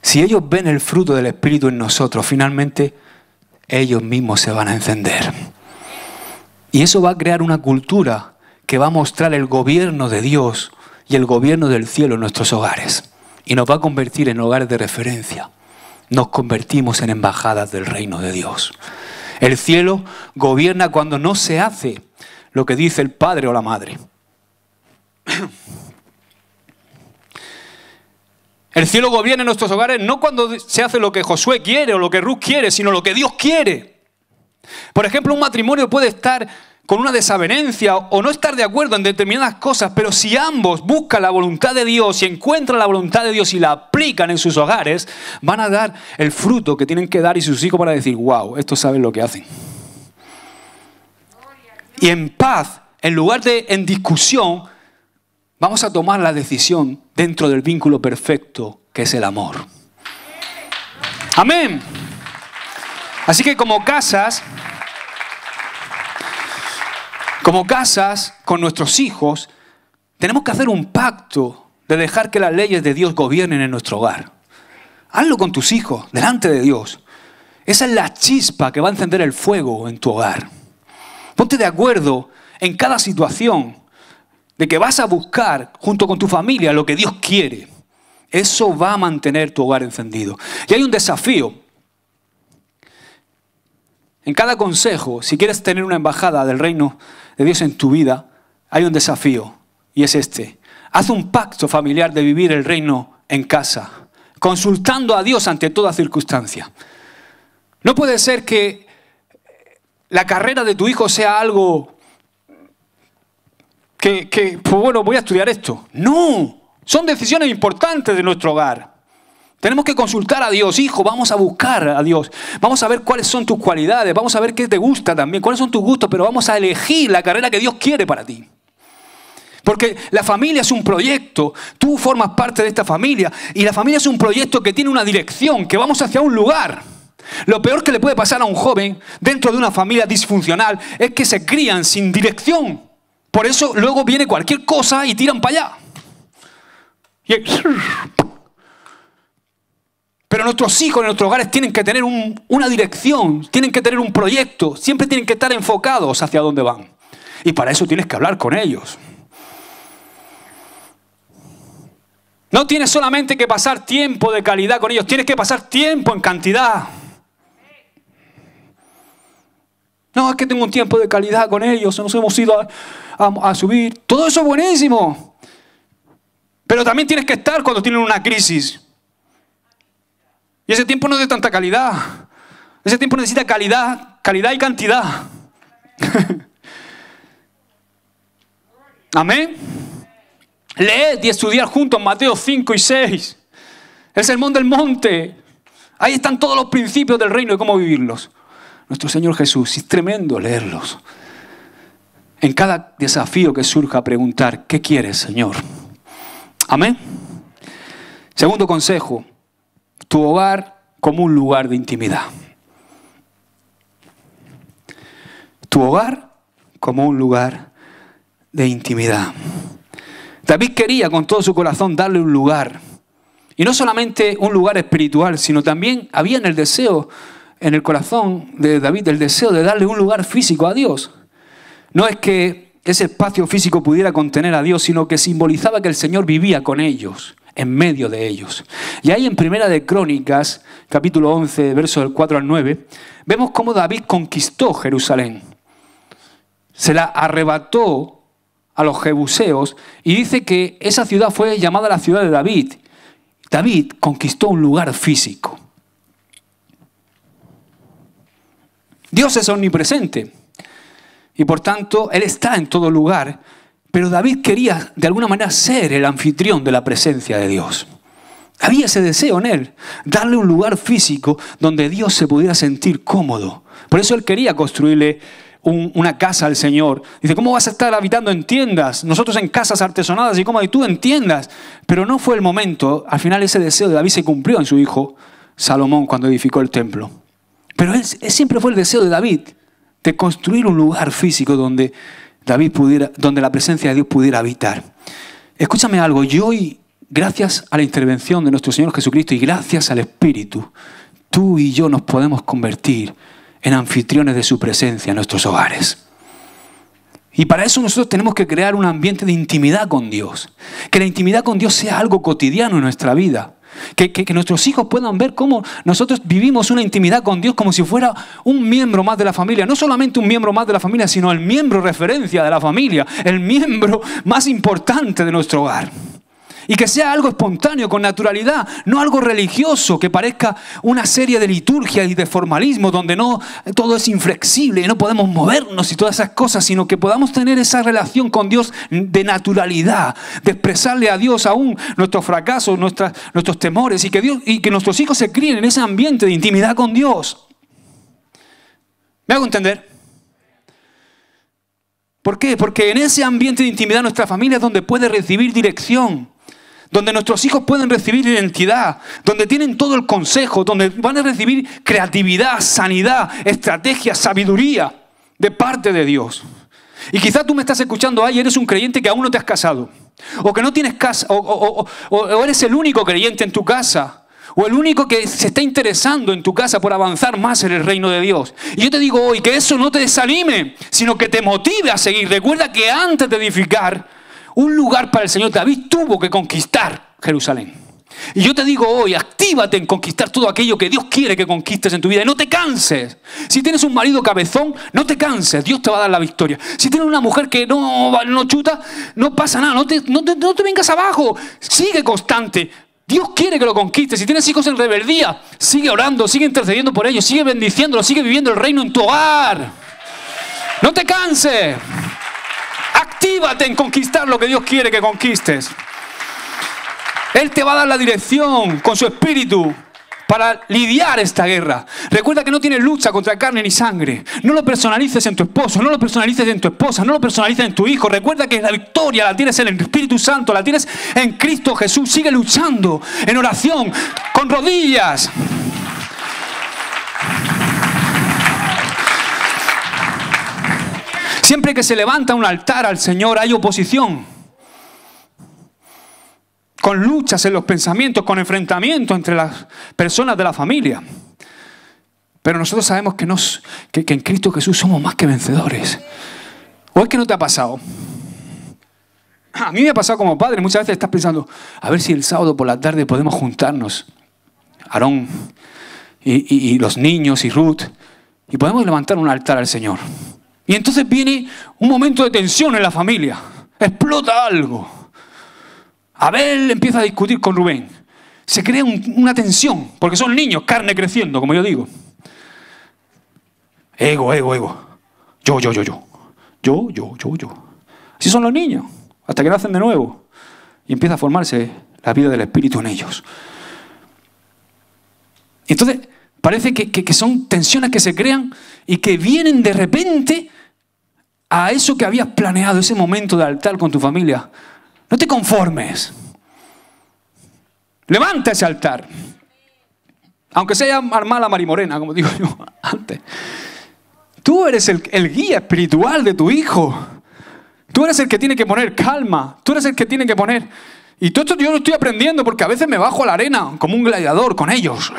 S1: Si ellos ven el fruto del Espíritu en nosotros, finalmente ellos mismos se van a encender. Y eso va a crear una cultura que va a mostrar el gobierno de Dios y el gobierno del cielo en nuestros hogares. Y nos va a convertir en hogares de referencia. Nos convertimos en embajadas del reino de Dios. El cielo gobierna cuando no se hace lo que dice el padre o la madre. El cielo gobierna en nuestros hogares no cuando se hace lo que Josué quiere o lo que Ruth quiere, sino lo que Dios quiere. Por ejemplo, un matrimonio puede estar con una desavenencia o no estar de acuerdo en determinadas cosas, pero si ambos buscan la voluntad de Dios y encuentran la voluntad de Dios y la aplican en sus hogares, van a dar el fruto que tienen que dar y sus hijos van a decir, wow, estos saben lo que hacen. Y en paz, en lugar de en discusión, vamos a tomar la decisión dentro del vínculo perfecto que es el amor. Amén. Así que como casas, como casas con nuestros hijos, tenemos que hacer un pacto de dejar que las leyes de Dios gobiernen en nuestro hogar. Hazlo con tus hijos, delante de Dios. Esa es la chispa que va a encender el fuego en tu hogar. Ponte de acuerdo en cada situación de que vas a buscar junto con tu familia lo que Dios quiere. Eso va a mantener tu hogar encendido. Y hay un desafío. En cada consejo, si quieres tener una embajada del reino de Dios en tu vida, hay un desafío y es este. Haz un pacto familiar de vivir el reino en casa, consultando a Dios ante toda circunstancia. No puede ser que la carrera de tu hijo sea algo que, pues bueno, voy a estudiar esto. No, son decisiones importantes de nuestro hogar. Tenemos que consultar a Dios, hijo, vamos a buscar a Dios. Vamos a ver cuáles son tus cualidades, vamos a ver qué te gusta también, cuáles son tus gustos, pero vamos a elegir la carrera que Dios quiere para ti. Porque la familia es un proyecto, tú formas parte de esta familia y la familia es un proyecto que tiene una dirección, que vamos hacia un lugar. Lo peor que le puede pasar a un joven dentro de una familia disfuncional es que se crían sin dirección. Por eso luego viene cualquier cosa y tiran para allá. Y pero nuestros hijos en nuestros hogares tienen que tener una dirección, tienen que tener un proyecto, siempre tienen que estar enfocados hacia dónde van. Y para eso tienes que hablar con ellos. No tienes solamente que pasar tiempo de calidad con ellos, tienes que pasar tiempo en cantidad. No, es que tengo un tiempo de calidad con ellos, nos hemos ido a, a subir. Todo eso es buenísimo. Pero también tienes que estar cuando tienen una crisis. Y ese tiempo no es de tanta calidad. Ese tiempo necesita calidad, calidad y cantidad. Amén. Leed y estudiar juntos Mateo 5 y 6. El sermón del monte. Ahí están todos los principios del reino y cómo vivirlos. Nuestro Señor Jesús, es tremendo leerlos. En cada desafío que surja, preguntar, ¿qué quieres, Señor? Amén. Segundo consejo, tu hogar como un lugar de intimidad. Tu hogar como un lugar de intimidad. David quería con todo su corazón darle un lugar. Y no solamente un lugar espiritual, sino también había en el deseo, en el corazón de David, el deseo de darle un lugar físico a Dios. No es que ese espacio físico pudiera contener a Dios, sino que simbolizaba que el Señor vivía con ellos en medio de ellos. Y ahí en Primera de Crónicas, capítulo 11, versos del 4 al 9, vemos cómo David conquistó Jerusalén. Se la arrebató a los jebuseos y dice que esa ciudad fue llamada la ciudad de David. David conquistó un lugar físico. Dios es omnipresente y por tanto Él está en todo lugar pero David quería de alguna manera ser el anfitrión de la presencia de Dios. Había ese deseo en él, darle un lugar físico donde Dios se pudiera sentir cómodo. Por eso él quería construirle una casa al Señor. Dice, ¿cómo vas a estar habitando en tiendas? Nosotros en casas artesonadas y cómo tú en tiendas. Pero no fue el momento. Al final ese deseo de David se cumplió en su hijo Salomón cuando edificó el templo. Pero él siempre fue el deseo de David de construir un lugar físico donde David pudiera, donde la presencia de Dios pudiera habitar. Escúchame algo, yo hoy, gracias a la intervención de nuestro Señor Jesucristo y gracias al Espíritu, tú y yo nos podemos convertir en anfitriones de su presencia en nuestros hogares. Y para eso nosotros tenemos que crear un ambiente de intimidad con Dios. Que la intimidad con Dios sea algo cotidiano en nuestra vida. Que, nuestros hijos puedan ver cómo nosotros vivimos una intimidad con Dios como si fuera un miembro más de la familia. No solamente un miembro más de la familia, sino el miembro referencia de la familia, el miembro más importante de nuestro hogar. Y que sea algo espontáneo, con naturalidad, no algo religioso, que parezca una serie de liturgias y de formalismo donde no todo es inflexible y no podemos movernos y todas esas cosas, sino que podamos tener esa relación con Dios de naturalidad, de expresarle a Dios aún nuestros fracasos, nuestros temores y que, Dios, y que nuestros hijos se críen en ese ambiente de intimidad con Dios. ¿Me hago entender? ¿Por qué? Porque en ese ambiente de intimidad nuestra familia es donde puede recibir dirección donde nuestros hijos pueden recibir identidad, donde tienen todo el consejo, donde van a recibir creatividad, sanidad, estrategia, sabiduría de parte de Dios. Y quizás tú me estás escuchando ahí, eres un creyente que aún no te has casado, o que no tienes casa, o eres el único creyente en tu casa, o el único que se está interesando en tu casa por avanzar más en el reino de Dios. Y yo te digo hoy que eso no te desanime, sino que te motive a seguir. Recuerda que antes de edificar, un lugar para el Señor. David tuvo que conquistar Jerusalén. Y yo te digo hoy, actívate en conquistar todo aquello que Dios quiere que conquistes en tu vida. Y no te canses. Si tienes un marido cabezón, no te canses. Dios te va a dar la victoria. Si tienes una mujer que no, no chuta, no pasa nada. No te, te, no te vengas abajo. Sigue constante. Dios quiere que lo conquistes. Si tienes hijos en rebeldía, sigue orando, sigue intercediendo por ellos, sigue bendiciéndolos, sigue viviendo el reino en tu hogar. No te canses actívate en conquistar lo que Dios quiere que conquistes. Él te va a dar la dirección con su espíritu para lidiar esta guerra. Recuerda que no tienes lucha contra carne ni sangre. No lo personalices en tu esposo, no lo personalices en tu esposa, no lo personalices en tu hijo. Recuerda que la victoria la tienes en el Espíritu Santo, la tienes en Cristo Jesús. Sigue luchando en oración, con rodillas. Siempre que se levanta un altar al Señor hay oposición. Con luchas en los pensamientos, con enfrentamientos entre las personas de la familia. Pero nosotros sabemos que, en Cristo Jesús somos más que vencedores. ¿O es que no te ha pasado? A mí me ha pasado como padre, muchas veces estás pensando, a ver si el sábado por la tarde podemos juntarnos, Aarón y, y, los niños y Ruth, y podemos levantar un altar al Señor. Y entonces viene un momento de tensión en la familia. Explota algo. Abel empieza a discutir con Rubén. Se crea una tensión, porque son niños, carne creciendo, como yo digo. Ego, ego, ego. Yo, yo, yo, yo. Yo, yo, yo, yo. Así son los niños, hasta que nacen de nuevo. Y empieza a formarse la vida del Espíritu en ellos. Entonces, parece que son tensiones que se crean y que vienen de repente a eso que habías planeado, ese momento de altar con tu familia. No te conformes. Levanta ese altar. Aunque sea la Marimorena, como digo yo antes. Tú eres el, el guía espiritual de tu hijo. Tú eres el que tiene que poner calma. Tú eres el que tiene que poner. Y todo esto yo lo estoy aprendiendo porque a veces me bajo a la arena como un gladiador con ellos.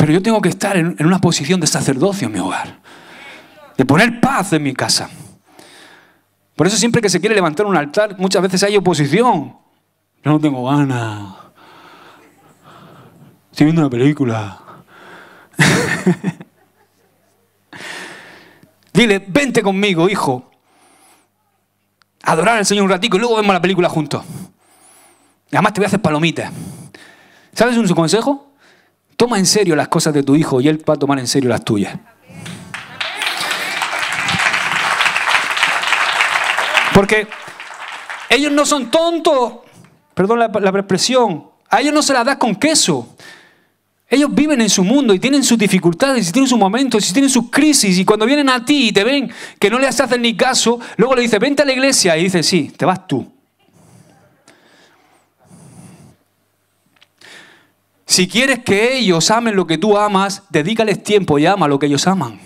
S1: Pero yo tengo que estar en, una posición de sacerdocio en mi hogar, de poner paz en mi casa. Por eso siempre que se quiere levantar un altar, muchas veces hay oposición. Yo no tengo ganas. Estoy viendo una película. Dile, vente conmigo, hijo. Adorar al Señor un ratico y luego vemos la película juntos. Además te voy a hacer palomitas. ¿Sabes un su consejo? Toma en serio las cosas de tu hijo y él va a tomar en serio las tuyas. Porque ellos no son tontos, perdón la, expresión, a ellos no se las das con queso. Ellos viven en su mundo y tienen sus dificultades, y tienen sus momentos, y tienen sus crisis. Y cuando vienen a ti y te ven que no les hacen ni caso, luego le dices, vente a la iglesia. Y dice, sí, te vas tú. Si quieres que ellos amen lo que tú amas, dedícales tiempo y ama lo que ellos aman.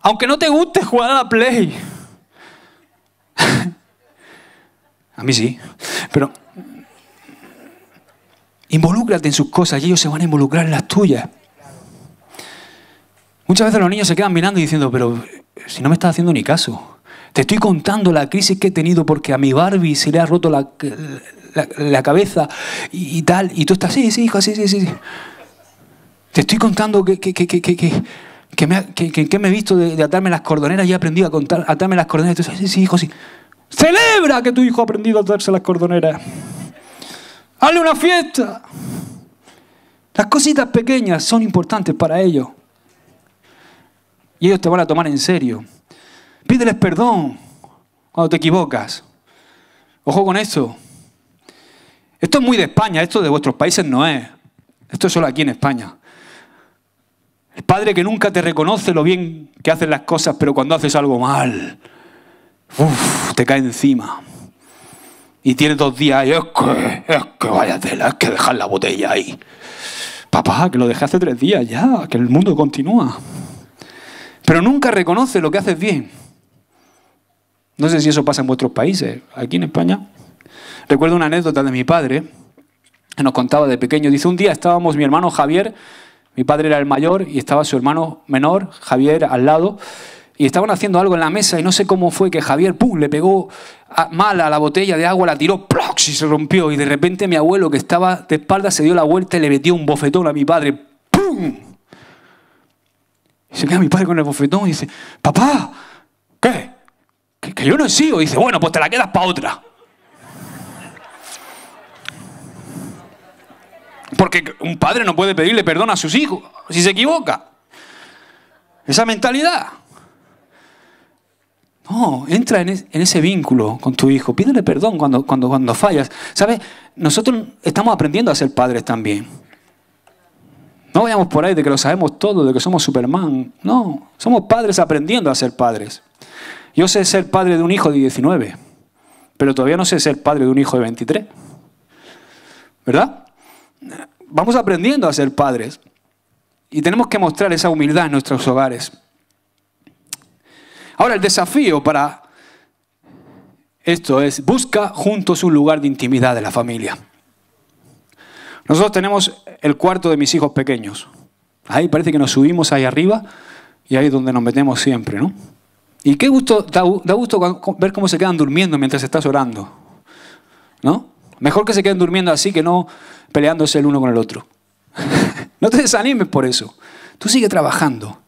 S1: Aunque no te guste jugar a la play. a mí sí, pero involúcrate en sus cosas y ellos se van a involucrar en las tuyas. Muchas veces los niños se quedan mirando y diciendo, pero si no me estás haciendo ni caso. Te estoy contando la crisis que he tenido porque a mi Barbie se le ha roto la, la, cabeza y, tal. Y tú estás, sí, sí, hijo, sí, sí, sí. Te estoy contando que, que, me, he visto de, atarme las cordoneras y he aprendido a contar, atarme las cordoneras. sí, sí, hijo, sí. Celebra que tu hijo ha aprendido a atarse las cordoneras. Hazle una fiesta. Las cositas pequeñas son importantes para ellos. Y ellos te van a tomar en serio. Pídeles perdón cuando te equivocas. Ojo con eso. Esto es muy de España, esto de vuestros países no es. Esto es solo aquí en España. El padre que nunca te reconoce lo bien que haces las cosas, pero cuando haces algo mal, te cae encima. Y tiene dos días y es que, es vaya tela, es que dejar la botella ahí. Papá, que lo dejé hace tres días ya, que el mundo continúa. Pero nunca reconoce lo que haces bien. No sé si eso pasa en vuestros países, aquí en España. Recuerdo una anécdota de mi padre, que nos contaba de pequeño. Dice, un día estábamos mi hermano Javier, mi padre era el mayor, y estaba su hermano menor, Javier, al lado, y estaban haciendo algo en la mesa, y no sé cómo fue que Javier, ¡pum!, le pegó mal a la botella de agua, la tiró, ¡plox!, y se rompió, y de repente mi abuelo, que estaba de espalda, se dio la vuelta y le metió un bofetón a mi padre, ¡pum! Y se queda mi padre con el bofetón y dice, papá, ¿qué? Que, que yo no sigo. Y dice, bueno, pues te la quedas para otra. Porque un padre no puede pedirle perdón a sus hijos si se equivoca. Esa mentalidad. No, entra en, ese vínculo con tu hijo. Pídele perdón cuando, cuando, cuando fallas. ¿Sabes? Nosotros estamos aprendiendo a ser padres también. No vayamos por ahí de que lo sabemos todo, de que somos Superman. No, somos padres aprendiendo a ser padres. Yo sé ser padre de un hijo de 19, pero todavía no sé ser padre de un hijo de 23. ¿Verdad? vamos aprendiendo a ser padres y tenemos que mostrar esa humildad en nuestros hogares. Ahora, el desafío para esto es, busca juntos un lugar de intimidad de la familia. Nosotros tenemos el cuarto de mis hijos pequeños. Ahí parece que nos subimos ahí arriba y ahí es donde nos metemos siempre, ¿no? Y qué gusto, da, gusto ver cómo se quedan durmiendo mientras estás orando, ¿no? Mejor que se queden durmiendo así que no peleándose el uno con el otro. no te desanimes por eso. Tú sigue trabajando.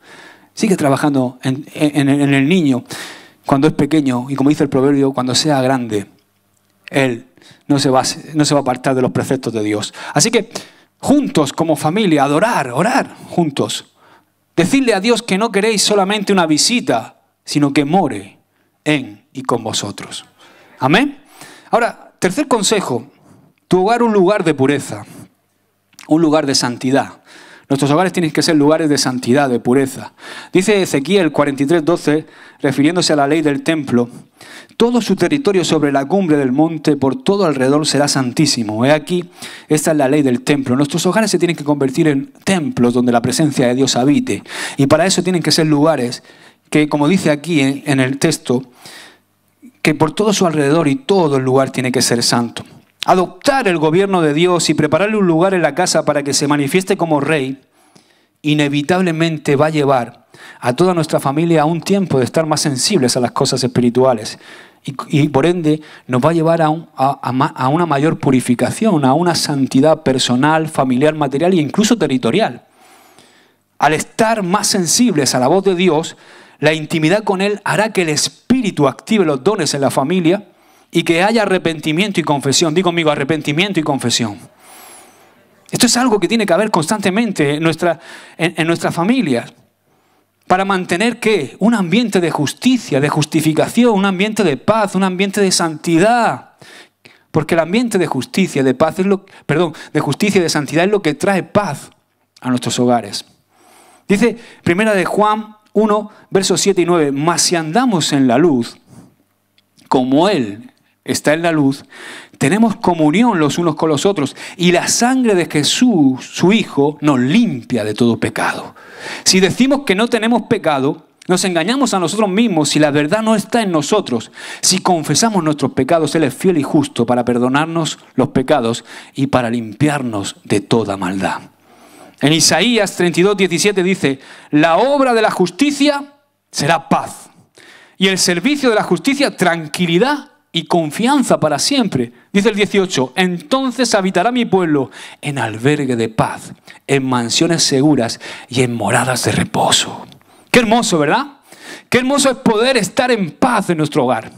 S1: Sigue trabajando en, el niño cuando es pequeño y como dice el proverbio, cuando sea grande, él no se, va, no se va a apartar de los preceptos de Dios. Así que juntos como familia, adorar, orar juntos. Decirle a Dios que no queréis solamente una visita, sino que more en y con vosotros. Amén. Ahora, tercer consejo, tu hogar un lugar de pureza, un lugar de santidad. Nuestros hogares tienen que ser lugares de santidad, de pureza. Dice Ezequiel 43:12, refiriéndose a la ley del templo, todo su territorio sobre la cumbre del monte por todo alrededor será santísimo. He aquí, esta es la ley del templo. Nuestros hogares se tienen que convertir en templos donde la presencia de Dios habite. Y para eso tienen que ser lugares que, como dice aquí en el texto, que por todo su alrededor y todo el lugar tiene que ser santo adoptar el gobierno de Dios y prepararle un lugar en la casa para que se manifieste como rey, inevitablemente va a llevar a toda nuestra familia a un tiempo de estar más sensibles a las cosas espirituales. Y, por ende nos va a llevar a, a una mayor purificación, a una santidad personal, familiar, material e incluso territorial. Al estar más sensibles a la voz de Dios, la intimidad con Él hará que el Espíritu active los dones en la familia y que haya arrepentimiento y confesión. Digo conmigo, arrepentimiento y confesión. Esto es algo que tiene que haber constantemente en, nuestra, en, nuestras familias. Para mantener qué? Un ambiente de justicia, de justificación, un ambiente de paz, un ambiente de santidad. Porque el ambiente de justicia, de paz es lo, perdón, de justicia y de santidad es lo que trae paz a nuestros hogares. Dice Primera de Juan 1, versos 7 y 9, mas si andamos en la luz, como Él está en la luz, tenemos comunión los unos con los otros y la sangre de Jesús, su Hijo, nos limpia de todo pecado. Si decimos que no tenemos pecado, nos engañamos a nosotros mismos si la verdad no está en nosotros. Si confesamos nuestros pecados, Él es fiel y justo para perdonarnos los pecados y para limpiarnos de toda maldad. En Isaías 32, 17 dice, la obra de la justicia será paz y el servicio de la justicia tranquilidad y confianza para siempre. Dice el 18, entonces habitará mi pueblo en albergue de paz, en mansiones seguras y en moradas de reposo. Qué hermoso, ¿verdad? Qué hermoso es poder estar en paz en nuestro hogar.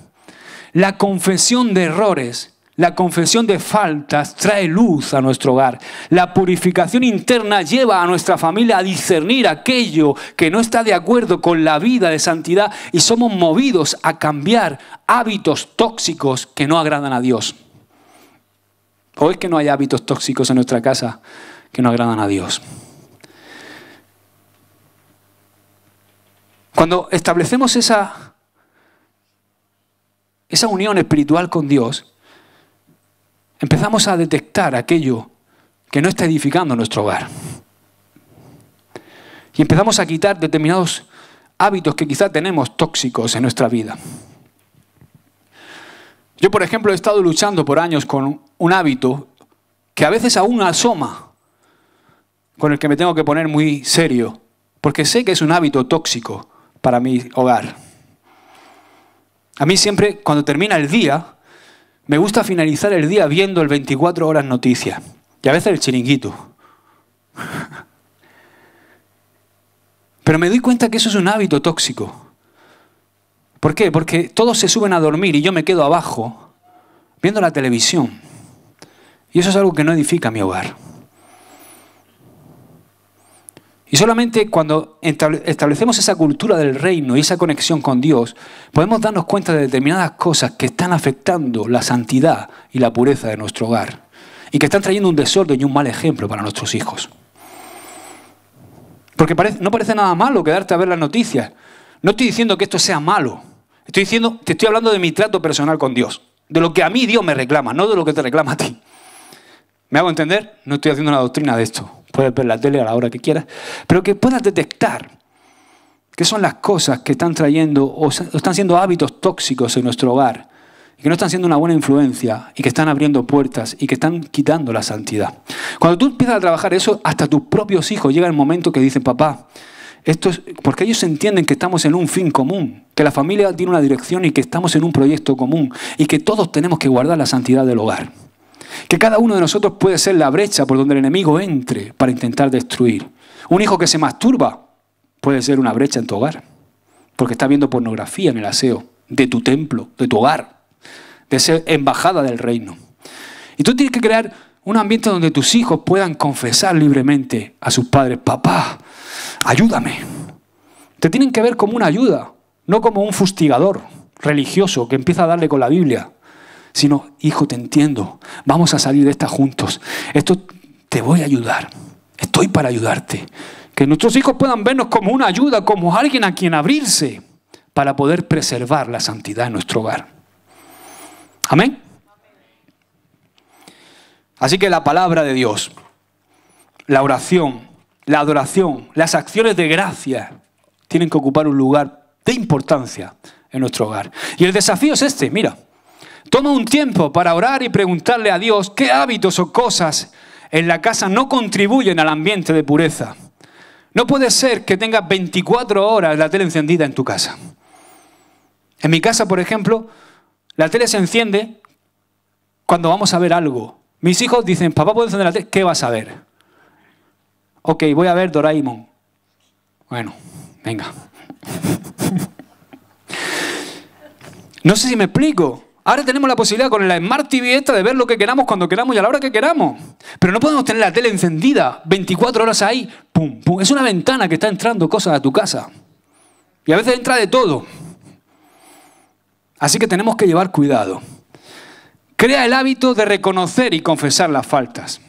S1: La confesión de errores la confesión de faltas trae luz a nuestro hogar. La purificación interna lleva a nuestra familia a discernir aquello que no está de acuerdo con la vida de santidad y somos movidos a cambiar hábitos tóxicos que no agradan a Dios. O es que no hay hábitos tóxicos en nuestra casa que no agradan a Dios. Cuando establecemos esa, esa unión espiritual con Dios, empezamos a detectar aquello que no está edificando nuestro hogar. Y empezamos a quitar determinados hábitos que quizá tenemos tóxicos en nuestra vida. Yo, por ejemplo, he estado luchando por años con un hábito que a veces aún asoma, con el que me tengo que poner muy serio, porque sé que es un hábito tóxico para mi hogar. A mí siempre, cuando termina el día, me gusta finalizar el día viendo el 24 horas noticias y a veces el chiringuito. Pero me doy cuenta que eso es un hábito tóxico. ¿Por qué? Porque todos se suben a dormir y yo me quedo abajo viendo la televisión. Y eso es algo que no edifica mi hogar. Y solamente cuando establecemos esa cultura del reino y esa conexión con Dios, podemos darnos cuenta de determinadas cosas que están afectando la santidad y la pureza de nuestro hogar y que están trayendo un desorden y un mal ejemplo para nuestros hijos. Porque no parece nada malo quedarte a ver las noticias. No estoy diciendo que esto sea malo. Estoy diciendo, te estoy hablando de mi trato personal con Dios, de lo que a mí Dios me reclama, no de lo que te reclama a ti. ¿Me hago entender? No estoy haciendo una doctrina de esto. Puedes ver la tele a la hora que quieras, pero que puedas detectar qué son las cosas que están trayendo o están siendo hábitos tóxicos en nuestro hogar y que no están siendo una buena influencia y que están abriendo puertas y que están quitando la santidad. Cuando tú empiezas a trabajar eso, hasta tus propios hijos llega el momento que dicen, papá, esto es porque ellos entienden que estamos en un fin común, que la familia tiene una dirección y que estamos en un proyecto común y que todos tenemos que guardar la santidad del hogar. Que cada uno de nosotros puede ser la brecha por donde el enemigo entre para intentar destruir. Un hijo que se masturba puede ser una brecha en tu hogar, porque está viendo pornografía en el aseo de tu templo, de tu hogar, de ser embajada del reino. Y tú tienes que crear un ambiente donde tus hijos puedan confesar libremente a sus padres, papá, ayúdame. Te tienen que ver como una ayuda, no como un fustigador religioso que empieza a darle con la Biblia sino, hijo, te entiendo, vamos a salir de esta juntos. Esto te voy a ayudar, estoy para ayudarte. Que nuestros hijos puedan vernos como una ayuda, como alguien a quien abrirse para poder preservar la santidad en nuestro hogar. Amén. Así que la palabra de Dios, la oración, la adoración, las acciones de gracia tienen que ocupar un lugar de importancia en nuestro hogar. Y el desafío es este, mira, Toma un tiempo para orar y preguntarle a Dios qué hábitos o cosas en la casa no contribuyen al ambiente de pureza. No puede ser que tengas 24 horas la tele encendida en tu casa. En mi casa, por ejemplo, la tele se enciende cuando vamos a ver algo. Mis hijos dicen, papá, ¿puedo encender la tele? ¿Qué vas a ver? Ok, voy a ver Doraemon. Bueno, venga. No sé si me explico. Ahora tenemos la posibilidad con la Smart TV esta de ver lo que queramos cuando queramos y a la hora que queramos. Pero no podemos tener la tele encendida 24 horas ahí. Pum, pum. Es una ventana que está entrando cosas a tu casa. Y a veces entra de todo. Así que tenemos que llevar cuidado. Crea el hábito de reconocer y confesar las faltas.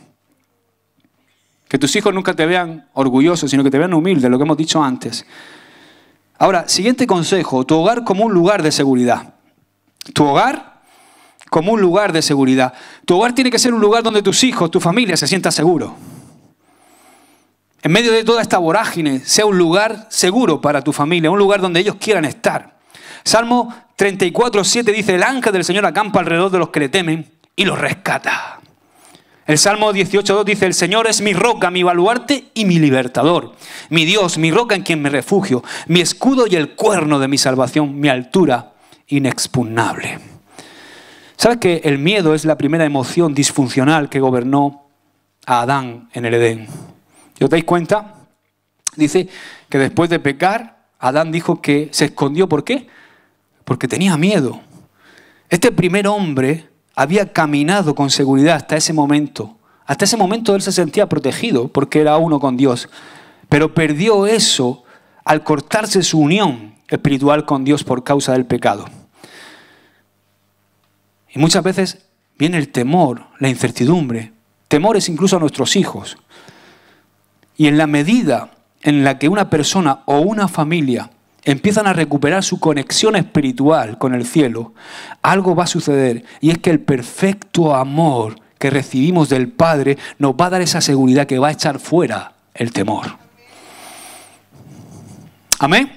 S1: Que tus hijos nunca te vean orgullosos, sino que te vean humilde, lo que hemos dicho antes. Ahora, siguiente consejo, tu hogar como un lugar de seguridad. Tu hogar como un lugar de seguridad. Tu hogar tiene que ser un lugar donde tus hijos, tu familia se sientan seguros. En medio de toda esta vorágine, sea un lugar seguro para tu familia, un lugar donde ellos quieran estar. Salmo 34, 7 dice, el ángel del Señor acampa alrededor de los que le temen y los rescata. El Salmo 18.2 dice, el Señor es mi roca, mi baluarte y mi libertador, mi Dios, mi roca en quien me refugio, mi escudo y el cuerno de mi salvación, mi altura inexpugnable. ¿Sabes que el miedo es la primera emoción disfuncional que gobernó a Adán en el Edén? ¿Y os dais cuenta? Dice que después de pecar, Adán dijo que se escondió. ¿Por qué? Porque tenía miedo. Este primer hombre había caminado con seguridad hasta ese momento. Hasta ese momento él se sentía protegido porque era uno con Dios. Pero perdió eso al cortarse su unión espiritual con Dios por causa del pecado. Y muchas veces viene el temor, la incertidumbre, temores incluso a nuestros hijos. Y en la medida en la que una persona o una familia empiezan a recuperar su conexión espiritual con el cielo, algo va a suceder y es que el perfecto amor que recibimos del Padre nos va a dar esa seguridad que va a echar fuera el temor. Amén.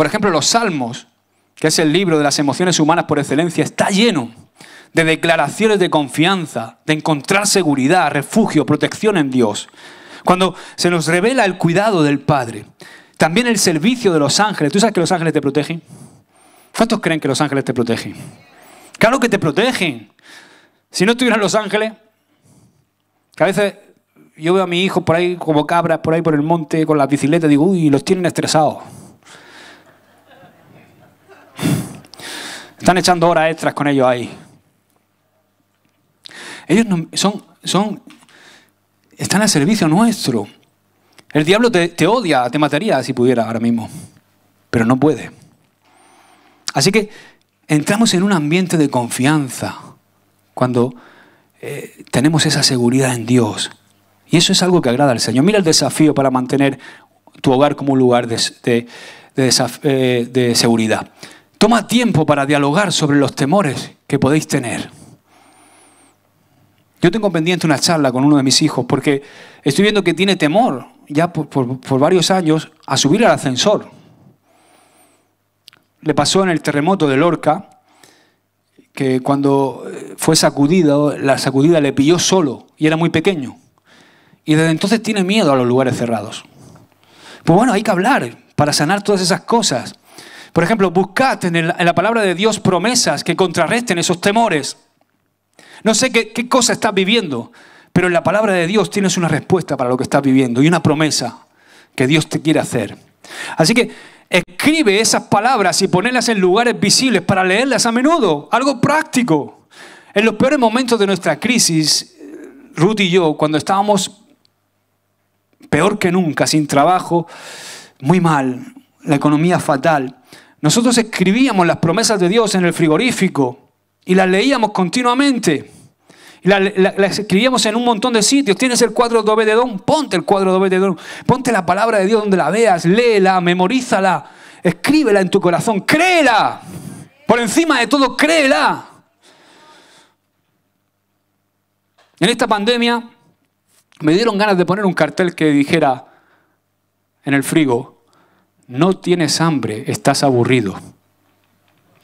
S1: Por ejemplo, los Salmos, que es el libro de las emociones humanas por excelencia, está lleno de declaraciones de confianza, de encontrar seguridad, refugio, protección en Dios. Cuando se nos revela el cuidado del Padre, también el servicio de los ángeles. ¿Tú sabes que los ángeles te protegen? ¿Cuántos creen que los ángeles te protegen? Claro que te protegen. Si no estuvieran los ángeles, a veces yo veo a mi hijo por ahí como cabras, por ahí por el monte, con las bicicleta, digo, uy, los tienen estresados. Están echando horas extras con ellos ahí. Ellos son, son, están al servicio nuestro. El diablo te, odia, te mataría si pudiera ahora mismo, pero no puede. Así que entramos en un ambiente de confianza cuando eh, tenemos esa seguridad en Dios. Y eso es algo que agrada al Señor. Mira el desafío para mantener tu hogar como un lugar de eh, seguridad. Toma tiempo para dialogar sobre los temores que podéis tener. Yo tengo pendiente una charla con uno de mis hijos porque estoy viendo que tiene temor ya por, varios años a subir al ascensor. Le pasó en el terremoto de Lorca, que cuando eh, fue sacudido, la sacudida le pilló solo y era muy pequeño. Y desde entonces tiene miedo a los lugares cerrados. Pues bueno, hay que hablar para sanar todas esas cosas. Por ejemplo, buscad en, la palabra de Dios promesas que contrarresten esos temores. No sé qué, cosa estás viviendo, pero en la palabra de Dios tienes una respuesta para lo que estás viviendo y una promesa que Dios te quiere hacer. Así que escribe esas palabras y ponelas en lugares visibles para leerlas a menudo, algo práctico. En los peores momentos de nuestra crisis, Ruth y yo, cuando estábamos peor que nunca, sin trabajo, muy mal, la economía fatal. Nosotros escribíamos las promesas de Dios en el frigorífico y las leíamos continuamente. Y las escribíamos en un montón de sitios. Tienes el cuadro de Obededón, ponte el cuadro de Obededón. Ponte la palabra de Dios donde la veas, léela, memorízala, escríbela en tu corazón, créela. Por encima de todo, créela. En esta pandemia me dieron ganas de poner un cartel que dijera en el frigo, no tienes hambre, estás aburrido.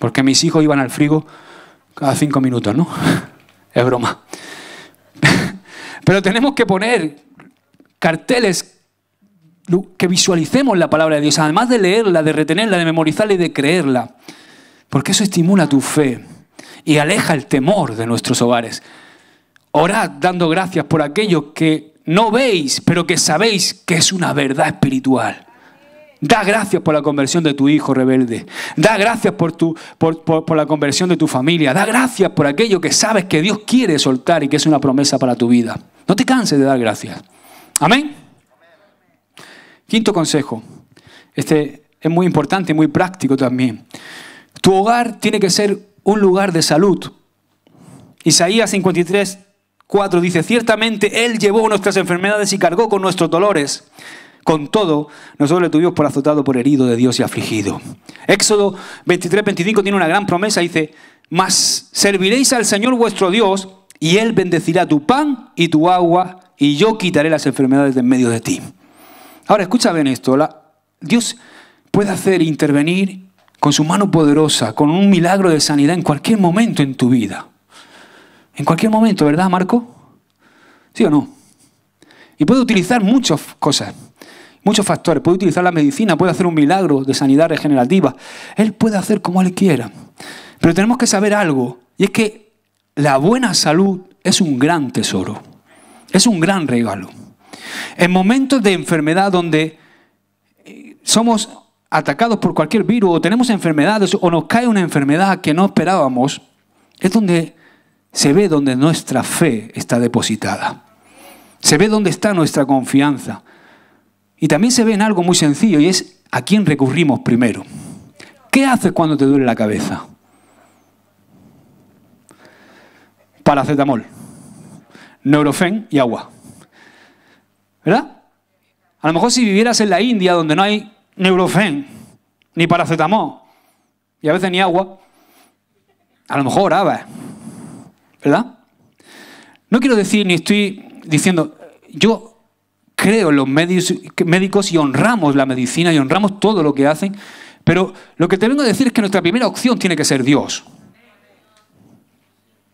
S1: Porque mis hijos iban al frigo cada cinco minutos, ¿no? Es broma. Pero tenemos que poner carteles que visualicemos la palabra de Dios, además de leerla, de retenerla, de memorizarla y de creerla. Porque eso estimula tu fe y aleja el temor de nuestros hogares. Orad dando gracias por aquello que no veis, pero que sabéis que es una verdad espiritual. Da gracias por la conversión de tu hijo rebelde. Da gracias por, tu, por, por, la conversión de tu familia. Da gracias por aquello que sabes que Dios quiere soltar y que es una promesa para tu vida. No te canses de dar gracias. Amén. Quinto consejo. Este es muy importante y muy práctico también. Tu hogar tiene que ser un lugar de salud. Isaías 53, 4 dice, ciertamente Él llevó nuestras enfermedades y cargó con nuestros dolores. Con todo, nosotros le tuvimos por azotado, por herido de Dios y afligido. Éxodo 23, 25 tiene una gran promesa, dice, mas serviréis al Señor vuestro Dios y Él bendecirá tu pan y tu agua y yo quitaré las enfermedades de en medio de ti. Ahora, escucha bien esto, Dios puede hacer e intervenir con su mano poderosa, con un milagro de sanidad en cualquier momento en tu vida. En cualquier momento, ¿verdad, Marco? ¿Sí o no? Y puede utilizar muchas cosas. Muchos factores. Puede utilizar la medicina, puede hacer un milagro de sanidad regenerativa. Él puede hacer como él quiera. Pero tenemos que saber algo, y es que la buena salud es un gran tesoro, es un gran regalo. En momentos de enfermedad donde eh, somos atacados por cualquier virus o tenemos enfermedades o nos cae una enfermedad que no esperábamos, es donde se ve donde nuestra fe está depositada. Se ve donde está nuestra confianza. Y también se ve en algo muy sencillo y es a quién recurrimos primero. ¿Qué haces cuando te duele la cabeza? Paracetamol, Neurofen y agua. ¿Verdad? A lo mejor si vivieras en la India donde no hay Neurofen, ni paracetamol, y a veces ni agua, a lo mejor orabas. ¿Verdad? No quiero decir ni estoy diciendo, yo creo en los médicos y honramos la medicina y honramos todo lo que hacen, pero lo que te vengo a decir es que nuestra primera opción tiene que ser Dios.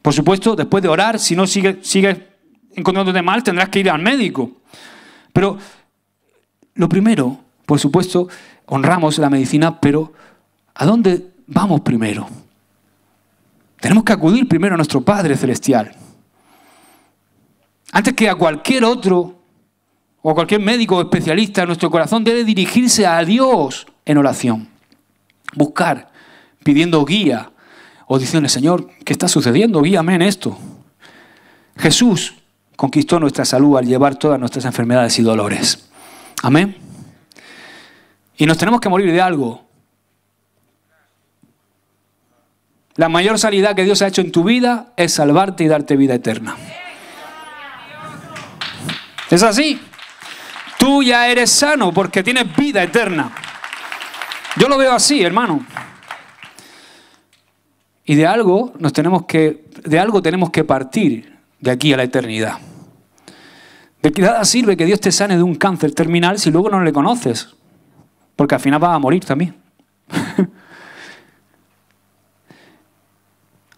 S1: Por supuesto, después de orar, si no sigues sigue encontrándote mal, tendrás que ir al médico. Pero lo primero, por supuesto, honramos la medicina, pero ¿a dónde vamos primero? Tenemos que acudir primero a nuestro Padre Celestial. Antes que a cualquier otro o cualquier médico o especialista, nuestro corazón debe dirigirse a Dios en oración. Buscar, pidiendo guía o diciendo, Señor, ¿qué está sucediendo? Guíame en esto. Jesús conquistó nuestra salud al llevar todas nuestras enfermedades y dolores. Amén. Y nos tenemos que morir de algo. La mayor sanidad que Dios ha hecho en tu vida es salvarte y darte vida eterna. ¿Es así? Tú ya eres sano porque tienes vida eterna. Yo lo veo así, hermano. Y de algo nos tenemos que de algo tenemos que partir de aquí a la eternidad. De nada sirve que Dios te sane de un cáncer terminal si luego no le conoces, porque al final vas a morir también.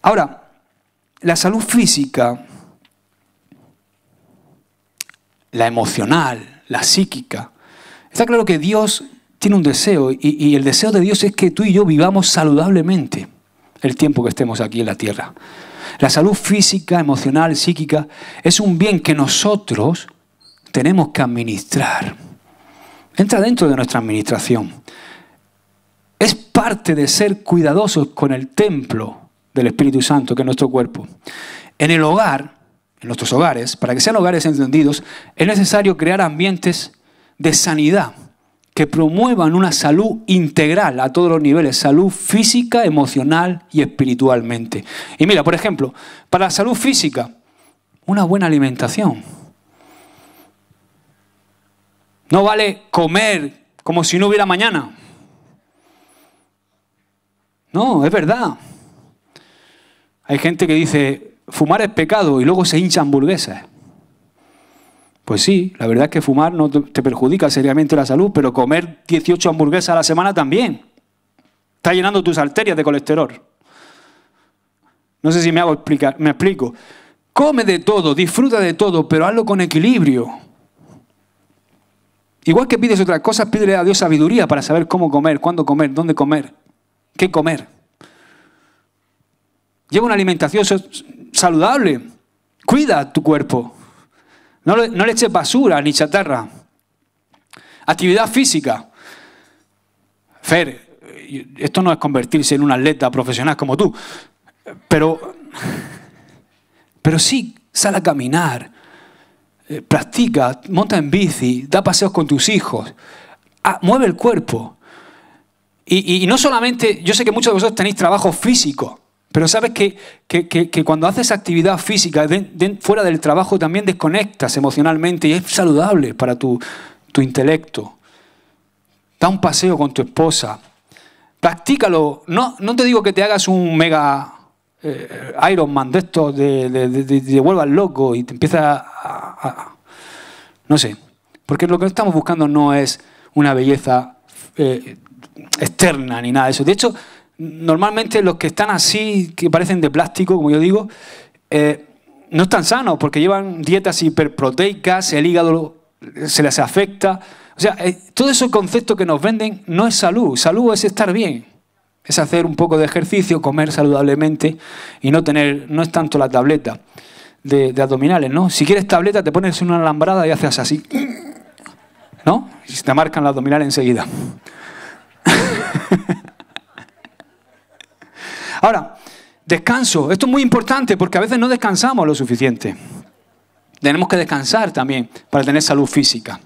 S1: Ahora, la salud física, la emocional, la psíquica. Está claro que Dios tiene un deseo y, el deseo de Dios es que tú y yo vivamos saludablemente el tiempo que estemos aquí en la tierra. La salud física, emocional, psíquica es un bien que nosotros tenemos que administrar. Entra dentro de nuestra administración. Es parte de ser cuidadosos con el templo del Espíritu Santo, que es nuestro cuerpo. En el hogar, nuestros hogares, para que sean hogares entendidos, es necesario crear ambientes de sanidad que promuevan una salud integral a todos los niveles, salud física, emocional y espiritualmente. Y mira, por ejemplo, para la salud física, una buena alimentación. No vale comer como si no hubiera mañana. No, es verdad. Hay gente que dice, fumar es pecado y luego se hincha hamburguesas. Pues sí, la verdad es que fumar no te perjudica seriamente la salud, pero comer 18 hamburguesas a la semana también. Está llenando tus arterias de colesterol. No sé si me hago explicar, me explico. Come de todo, disfruta de todo, pero hazlo con equilibrio. Igual que pides otras cosas, pídele a Dios sabiduría para saber cómo comer, cuándo comer, dónde comer, qué comer. Lleva una alimentación saludable. Cuida tu cuerpo. No le, eches basura ni chatarra. Actividad física. Fer, esto no es convertirse en un atleta profesional como tú, pero, pero sí, sal a caminar, eh, practica, monta en bici, da paseos con tus hijos, ah, mueve el cuerpo. y, no solamente, yo sé que muchos de vosotros tenéis trabajo físico, pero sabes que, cuando haces actividad física fuera del trabajo también desconectas emocionalmente y es saludable para tu, intelecto. Da un paseo con tu esposa. Practícalo. No, no te digo que te hagas un mega eh, Iron Ironman de estos, de, vuelvas loco y te empiezas a, No sé. Porque lo que estamos buscando no es una belleza eh, externa ni nada de eso. De hecho, Normalmente los que están así, que parecen de plástico, como yo digo, eh, no están sanos porque llevan dietas hiperproteicas, el hígado se les afecta. O sea, eh, todo ese concepto que nos venden no es salud. Salud es estar bien. Es hacer un poco de ejercicio, comer saludablemente y no tener, no es tanto la tableta de, abdominales, ¿no? Si quieres tableta, te pones una alambrada y haces así. ¿No? Y te marcan la abdominales enseguida. Ahora, descanso. Esto es muy importante porque a veces no descansamos lo suficiente. Tenemos que descansar también para tener salud física.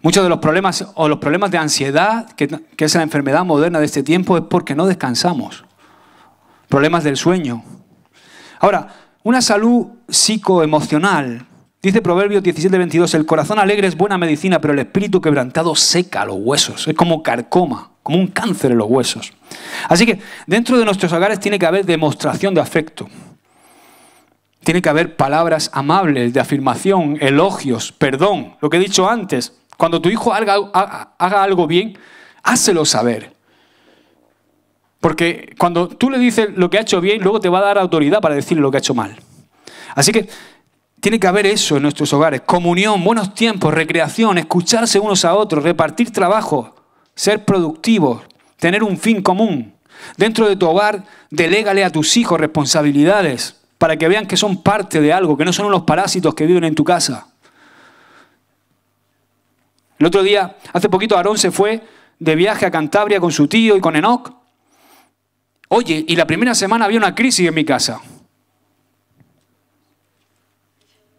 S1: Muchos de los problemas o los problemas de ansiedad, que, es la enfermedad moderna de este tiempo, es porque no descansamos. Problemas del sueño. Ahora, una salud psicoemocional. Dice Proverbios 17, el corazón alegre es buena medicina, pero el espíritu quebrantado seca los huesos, es como carcoma como un cáncer en los huesos. Así que dentro de nuestros hogares tiene que haber demostración de afecto. Tiene que haber palabras amables, de afirmación, elogios, perdón. Lo que he dicho antes, cuando tu hijo haga, algo bien, háselo saber. Porque cuando tú le dices lo que ha hecho bien, luego te va a dar autoridad para decirle lo que ha hecho mal. Así que tiene que haber eso en nuestros hogares. Comunión, buenos tiempos, recreación, escucharse unos a otros, repartir trabajo, ser productivos, tener un fin común. Dentro de tu hogar, delégale a tus hijos responsabilidades para que vean que son parte de algo, que no son unos parásitos que viven en tu casa. El otro día, hace poquito, Aarón se fue de viaje a Cantabria con su tío y con Enoch. Oye, y la primera semana había una crisis en mi casa.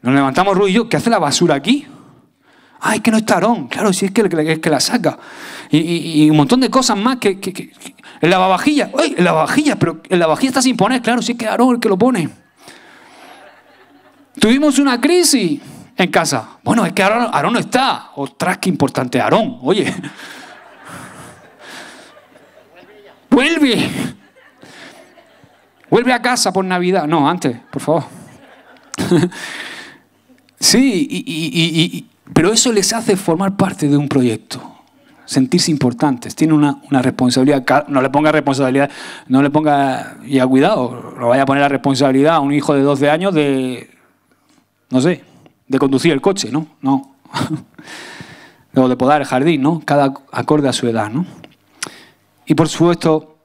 S1: Nos levantamos Ruy y yo, ¿qué hace la basura aquí? ay, que no está Aarón. Claro, si es que, es que la saca. Y, un montón de cosas más que... que, el lavavajillas, ay, la lavavajillas, pero la vajilla está sin poner, claro, si es que Aarón el que lo pone. Tuvimos una crisis en casa. Bueno, es que Aarón, no está. Ostras, qué importante Aarón, oye. Vuelve. Vuelve a casa por Navidad. No, antes, por favor. sí, y, pero eso les hace formar parte de un proyecto, sentirse importantes, Tiene una, responsabilidad. No le ponga responsabilidad, no le ponga, ya cuidado, no vaya a poner la responsabilidad a un hijo de 12 años de, no sé, de conducir el coche, ¿no? No. o de podar el jardín, ¿no? Cada acorde a su edad, ¿no? Y por supuesto,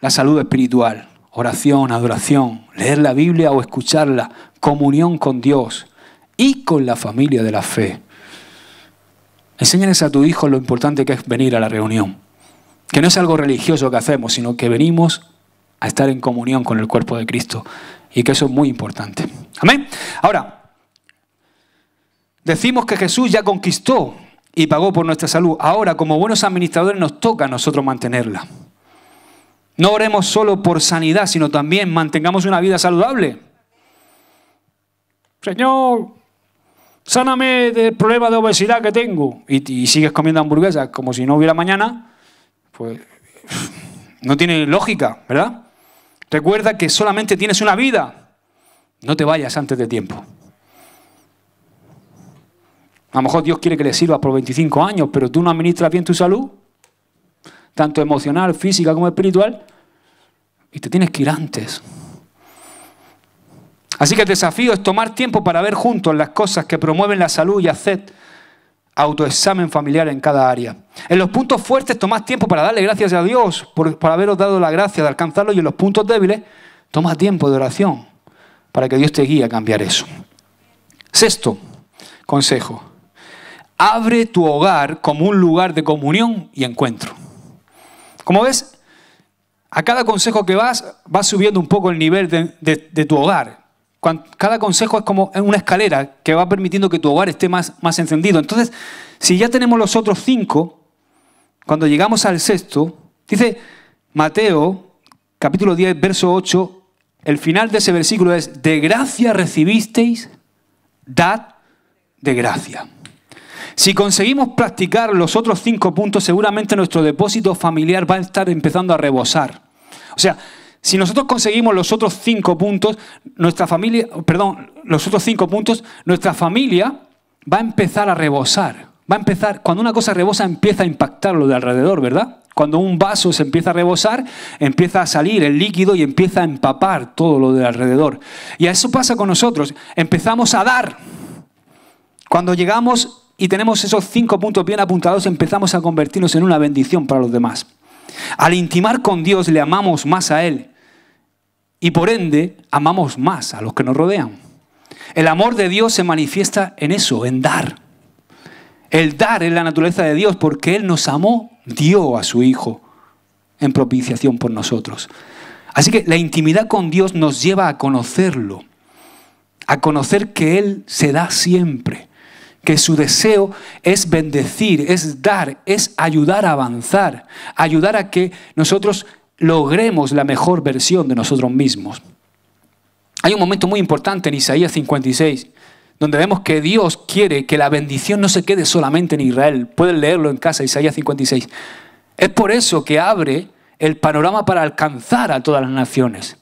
S1: la salud espiritual, oración, adoración, leer la Biblia o escucharla, comunión con Dios y con la familia de la fe. Enséñales a tu hijo lo importante que es venir a la reunión. Que no es algo religioso que hacemos, sino que venimos a estar en comunión con el cuerpo de Cristo. Y que eso es muy importante. Amén. Ahora, decimos que Jesús ya conquistó y pagó por nuestra salud. Ahora, como buenos administradores, nos toca a nosotros mantenerla. No oremos solo por sanidad, sino también mantengamos una vida saludable. Señor, sáname del problema de obesidad que tengo, y, sigues comiendo hamburguesas como si no hubiera mañana, pues no tiene lógica, ¿verdad? Recuerda que solamente tienes una vida. No te vayas antes de tiempo. A lo mejor Dios quiere que le sirva por 25 años, pero tú no administras bien tu salud, tanto emocional, física como espiritual, y te tienes que ir antes. Así que el desafío es tomar tiempo para ver juntos las cosas que promueven la salud y hacer autoexamen familiar en cada área. En los puntos fuertes tomas tiempo para darle gracias a Dios por, haberos dado la gracia de alcanzarlo y en los puntos débiles toma tiempo de oración para que Dios te guíe a cambiar eso. Sexto consejo, abre tu hogar como un lugar de comunión y encuentro. Como ves, a cada consejo que vas, vas subiendo un poco el nivel de tu hogar cada consejo es como una escalera que va permitiendo que tu hogar esté más, más encendido. Entonces, si ya tenemos los otros cinco, cuando llegamos al sexto, dice Mateo, capítulo 10, verso 8, el final de ese versículo es, de gracia recibisteis, dad de gracia. Si conseguimos practicar los otros cinco puntos, seguramente nuestro depósito familiar va a estar empezando a rebosar. O sea, si nosotros conseguimos los otros cinco puntos, nuestra familia, perdón, los otros cinco puntos, nuestra familia va a empezar a rebosar. Va a empezar, cuando una cosa rebosa empieza a impactar lo de alrededor, ¿verdad? Cuando un vaso se empieza a rebosar, empieza a salir el líquido y empieza a empapar todo lo de alrededor. Y eso pasa con nosotros. Empezamos a dar. Cuando llegamos y tenemos esos cinco puntos bien apuntados, empezamos a convertirnos en una bendición para los demás. Al intimar con Dios, le amamos más a Él y por ende amamos más a los que nos rodean. El amor de Dios se manifiesta en eso, en dar. El dar es la naturaleza de Dios porque Él nos amó, dio a su Hijo en propiciación por nosotros. Así que la intimidad con Dios nos lleva a conocerlo, a conocer que Él se da siempre, que su deseo es bendecir, es dar, es ayudar a avanzar, ayudar a que nosotros logremos la mejor versión de nosotros mismos. Hay un momento muy importante en Isaías 56, donde vemos que Dios quiere que la bendición no se quede solamente en Israel. Pueden leerlo en casa, Isaías 56. Es por eso que abre el panorama para alcanzar a todas las naciones.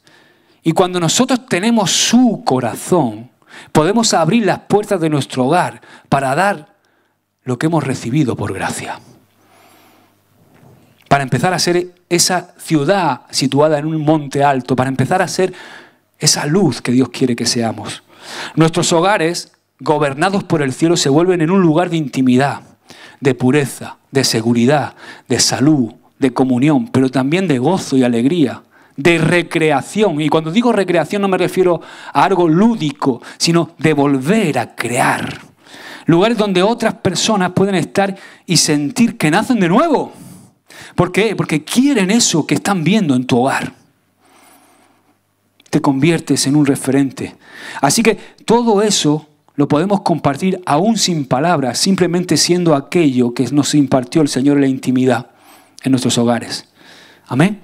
S1: Y cuando nosotros tenemos su corazón, podemos abrir las puertas de nuestro hogar para dar lo que hemos recibido por gracia para empezar a ser esa ciudad situada en un monte alto, para empezar a ser esa luz que Dios quiere que seamos. Nuestros hogares, gobernados por el cielo, se vuelven en un lugar de intimidad, de pureza, de seguridad, de salud, de comunión, pero también de gozo y alegría, de recreación. Y cuando digo recreación no me refiero a algo lúdico, sino de volver a crear. Lugares donde otras personas pueden estar y sentir que nacen de nuevo. ¿Por qué? Porque quieren eso que están viendo en tu hogar. Te conviertes en un referente. Así que todo eso lo podemos compartir aún sin palabras, simplemente siendo aquello que nos impartió el Señor en la intimidad en nuestros hogares. Amén.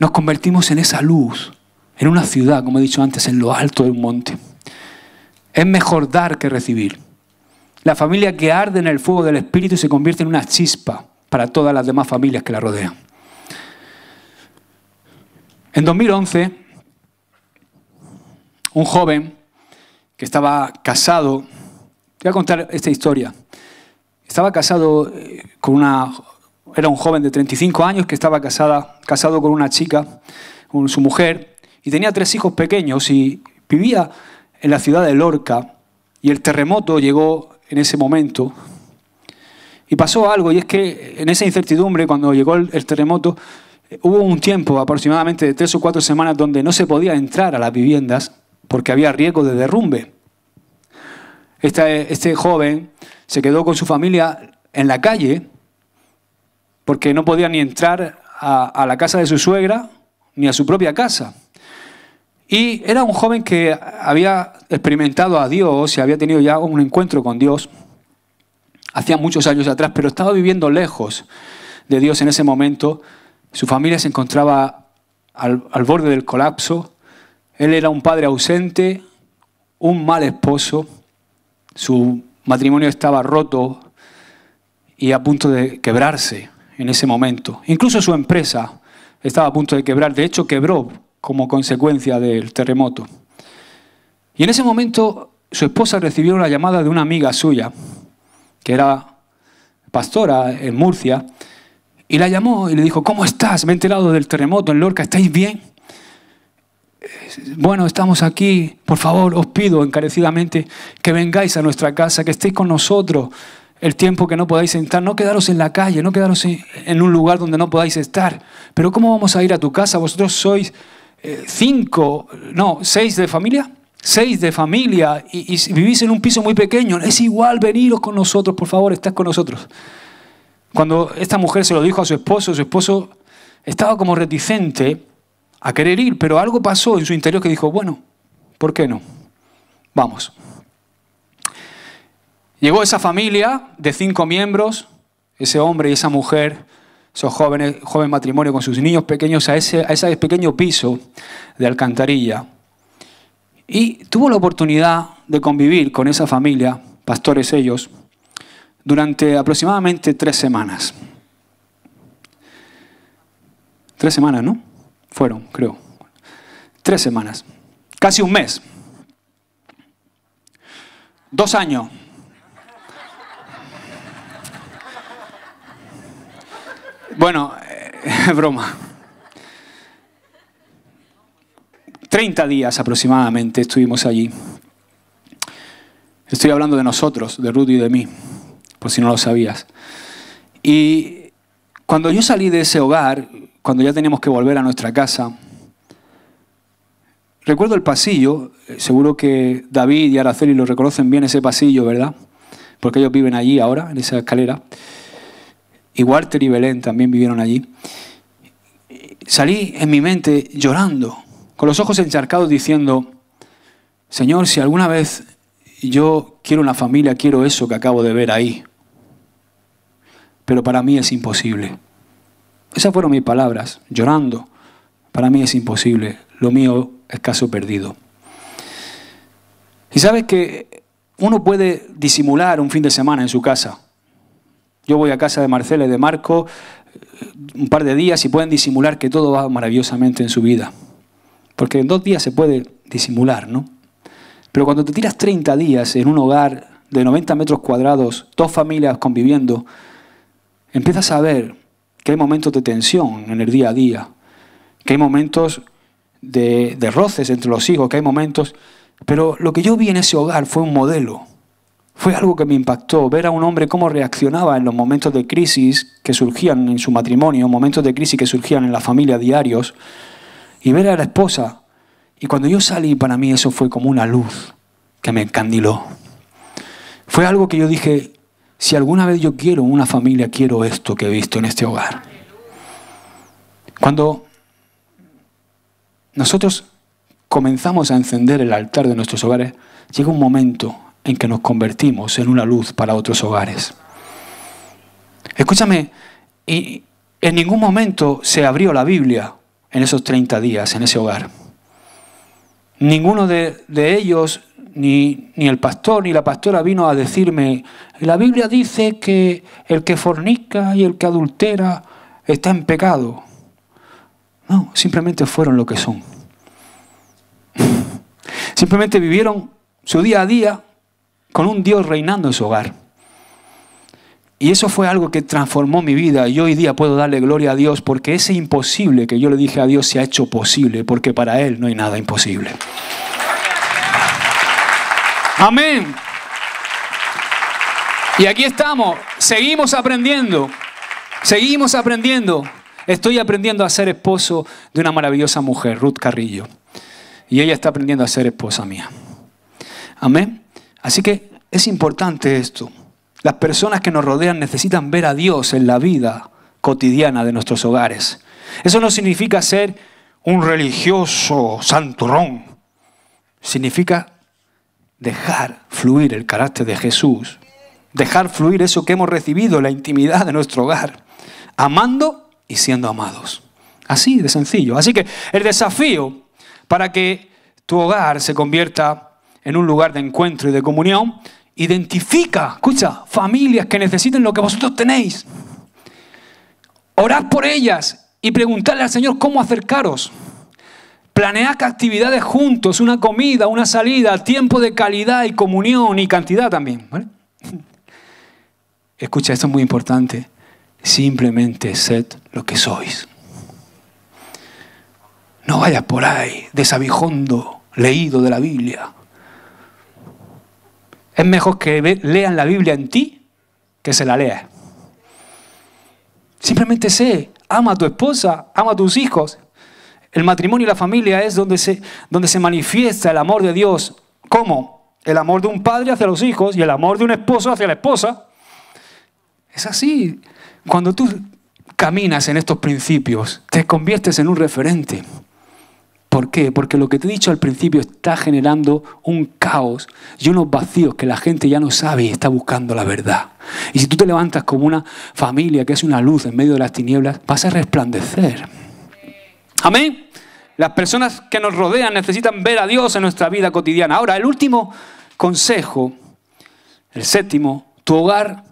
S1: Nos convertimos en esa luz, en una ciudad, como he dicho antes, en lo alto del monte. Es mejor dar que recibir. La familia que arde en el fuego del Espíritu se convierte en una chispa para todas las demás familias que la rodean. En 2011, un joven que estaba casado, voy a contar esta historia, estaba casado eh, con una, era un joven de 35 años que estaba casada, casado con una chica, con su mujer, y tenía tres hijos pequeños y vivía en la ciudad de Lorca, y el terremoto llegó en ese momento. Y pasó algo, y es que en esa incertidumbre, cuando llegó el, terremoto, eh, hubo un tiempo aproximadamente de tres o cuatro semanas donde no se podía entrar a las viviendas porque había riesgo de derrumbe. Eh, este, joven se quedó con su familia en la calle porque no podía ni entrar a la casa de su suegra ni a su propia casa. Y era un joven que había experimentado a Dios y había tenido ya un encuentro con Dios hacía muchos años atrás, pero estaba viviendo lejos de Dios en ese momento. Su familia se encontraba al, al borde del colapso. Él era un padre ausente, un mal esposo. Su matrimonio estaba roto y a punto de quebrarse en ese momento. Incluso su empresa estaba a punto de quebrar. De hecho, quebró como consecuencia del terremoto. Y en ese momento su esposa recibió una llamada de una amiga suya, que era pastora en Murcia, y la llamó y le dijo, ¿cómo estás? Me he enterado del terremoto en Lorca, ¿estáis bien? Bueno, estamos aquí, por favor, os pido encarecidamente que vengáis a nuestra casa, que estéis con nosotros el tiempo que no podáis estar. no quedaros en la calle, no quedaros en un lugar donde no podáis estar. Pero ¿cómo vamos a ir a tu casa? Vosotros sois cinco, no, seis de familia, seis de familia y, y, vivís en un piso muy pequeño, es igual veniros con nosotros, por favor, estás con nosotros. Cuando esta mujer se lo dijo a su esposo, su esposo estaba como reticente a querer ir, pero algo pasó en su interior que dijo, bueno, ¿por qué no? Vamos. Llegó esa familia de cinco miembros, ese hombre y esa mujer, esos jóvenes, joven matrimonio con sus niños pequeños a ese, a ese pequeño piso de alcantarilla. Y tuvo la oportunidad de convivir con esa familia, pastores ellos, durante aproximadamente tres semanas. Tres semanas, ¿no? Fueron, creo. Tres semanas. Casi un mes. Dos años Bueno, eh, broma. Treinta días aproximadamente estuvimos allí. Estoy hablando de nosotros, de Rudy y de mí, por si no lo sabías. Y cuando yo salí de ese hogar, cuando ya teníamos que volver a nuestra casa, recuerdo el pasillo, eh, seguro que David y Araceli lo reconocen bien ese pasillo, ¿verdad? Porque ellos viven allí ahora, en esa escalera y Walter y Belén también vivieron allí, salí en mi mente llorando, con los ojos encharcados diciendo, Señor, si alguna vez yo quiero una familia, quiero eso que acabo de ver ahí, pero para mí es imposible. Esas fueron mis palabras, llorando. Para mí es imposible, lo mío es caso perdido. Y sabes que uno puede disimular un fin de semana en su casa, yo voy a casa de Marcela y de Marco eh, un par de días y pueden disimular que todo va maravillosamente en su vida. Porque en dos días se puede disimular, ¿no? Pero cuando te tiras 30 días en un hogar de 90 metros cuadrados, dos familias conviviendo, empiezas a ver que hay momentos de tensión en el día a día, que hay momentos de, de roces entre los hijos, que hay momentos... Pero lo que yo vi en ese hogar fue un modelo fue algo que me impactó, ver a un hombre cómo reaccionaba en los momentos de crisis que surgían en su matrimonio, momentos de crisis que surgían en la familia diarios, y ver a la esposa. Y cuando yo salí, para mí eso fue como una luz que me encandiló. Fue algo que yo dije, si alguna vez yo quiero una familia, quiero esto que he visto en este hogar. Cuando nosotros comenzamos a encender el altar de nuestros hogares, llega un momento en que nos convertimos en una luz para otros hogares. Escúchame, y en ningún momento se abrió la Biblia en esos 30 días, en ese hogar. Ninguno de, ellos, ni, ni, el pastor ni la pastora vino a decirme, la Biblia dice que el que fornica y el que adultera está en pecado. No, simplemente fueron lo que son. simplemente vivieron su día a día con un Dios reinando en su hogar. Y eso fue algo que transformó mi vida y hoy día puedo darle gloria a Dios porque ese imposible que yo le dije a Dios se ha hecho posible porque para Él no hay nada imposible. Amén. Y aquí estamos, seguimos aprendiendo, seguimos aprendiendo. Estoy aprendiendo a ser esposo de una maravillosa mujer, Ruth Carrillo. Y ella está aprendiendo a ser esposa mía. Amén. Así que es importante esto. Las personas que nos rodean necesitan ver a Dios en la vida cotidiana de nuestros hogares. Eso no significa ser un religioso santurrón. Significa dejar fluir el carácter de Jesús. Dejar fluir eso que hemos recibido, la intimidad de nuestro hogar. Amando y siendo amados. Así de sencillo. Así que el desafío para que tu hogar se convierta en un lugar de encuentro y de comunión, identifica, escucha, familias que necesiten lo que vosotros tenéis. Orad por ellas y preguntadle al Señor cómo acercaros. Planead actividades juntos, una comida, una salida, tiempo de calidad y comunión y cantidad también. Escucha, esto es muy importante. Simplemente sed lo que sois. No vayas por ahí desabijondo, leído de la Biblia. Es mejor que lean la Biblia en ti que se la lea. Simplemente sé, ama a tu esposa, ama a tus hijos. El matrimonio y la familia es donde se, donde se manifiesta el amor de Dios. ¿Cómo? El amor de un padre hacia los hijos y el amor de un esposo hacia la esposa. Es así. Cuando tú caminas en estos principios, te conviertes en un referente. ¿Por qué? Porque lo que te he dicho al principio está generando un caos y unos vacíos que la gente ya no sabe y está buscando la verdad. Y si tú te levantas como una familia que es una luz en medio de las tinieblas, vas a resplandecer. Amén. Las personas que nos rodean necesitan ver a Dios en nuestra vida cotidiana. Ahora, el último consejo, el séptimo, tu hogar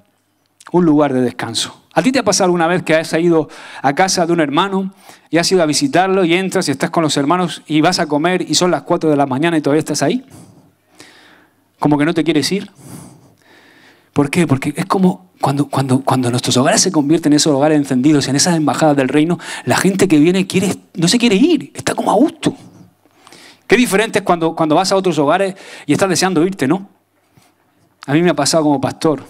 S1: un lugar de descanso. ¿A ti te ha pasado alguna vez que has ido a casa de un hermano y has ido a visitarlo y entras y estás con los hermanos y vas a comer y son las 4 de la mañana y todavía estás ahí? Como que no te quieres ir. ¿Por qué? Porque es como cuando, cuando, cuando nuestros hogares se convierten en esos hogares encendidos, en esas embajadas del reino, la gente que viene quiere, no se quiere ir, está como a gusto. Qué diferente es cuando, cuando vas a otros hogares y estás deseando irte, ¿no? A mí me ha pasado como pastor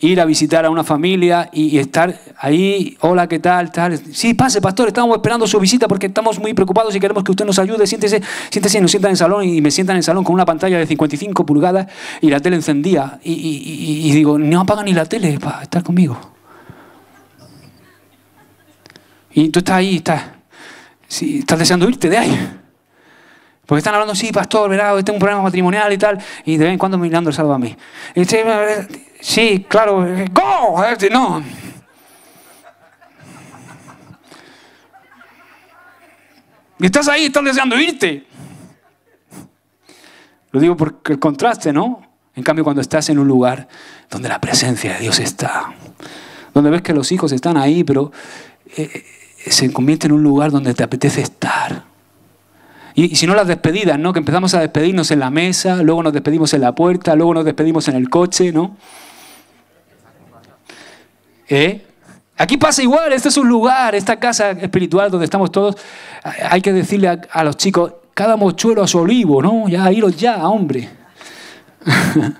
S1: ir a visitar a una familia y, estar ahí, hola, ¿qué tal? tal? Sí, pase, pastor, estamos esperando su visita porque estamos muy preocupados y queremos que usted nos ayude, siéntese, siéntese, nos sientan en el salón y me sientan en el salón con una pantalla de 55 pulgadas y la tele encendía y, digo, no apaga ni la tele para estar conmigo. Y tú estás ahí, estás, estás deseando irte de ahí. Porque están hablando, sí, pastor, verá, tengo un problema matrimonial y tal, y de vez en cuando mirando el a Este, Sí, claro, go. No. estás ahí, estás deseando irte. Lo digo porque el contraste, ¿no? En cambio, cuando estás en un lugar donde la presencia de Dios está, donde ves que los hijos están ahí, pero eh, eh, se convierte en un lugar donde te apetece estar. y, si no las despedidas, ¿no? Que empezamos a despedirnos en la mesa, luego nos despedimos en la puerta, luego nos despedimos en el coche, ¿no? ¿Eh? Aquí pasa igual, este es un lugar, esta casa espiritual donde estamos todos. Hay que decirle a, los chicos, cada mochuelo a su olivo, ¿no? Ya, iros ya, hombre.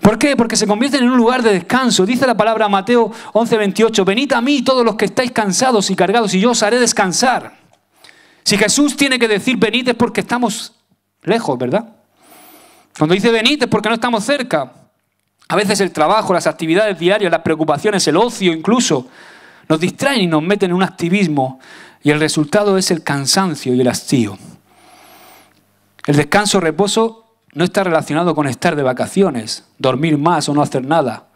S1: ¿Por qué? Porque se convierten en un lugar de descanso. Dice la palabra Mateo 11, 28, venid a mí todos los que estáis cansados y cargados y yo os haré descansar. Si Jesús tiene que decir venid es porque estamos lejos, ¿verdad? Cuando dice venid es porque no estamos cerca. A veces el trabajo, las actividades diarias, las preocupaciones, el ocio incluso, nos distraen y nos meten en un activismo y el resultado es el cansancio y el hastío. El descanso, reposo, no está relacionado con estar de vacaciones, dormir más o no hacer nada,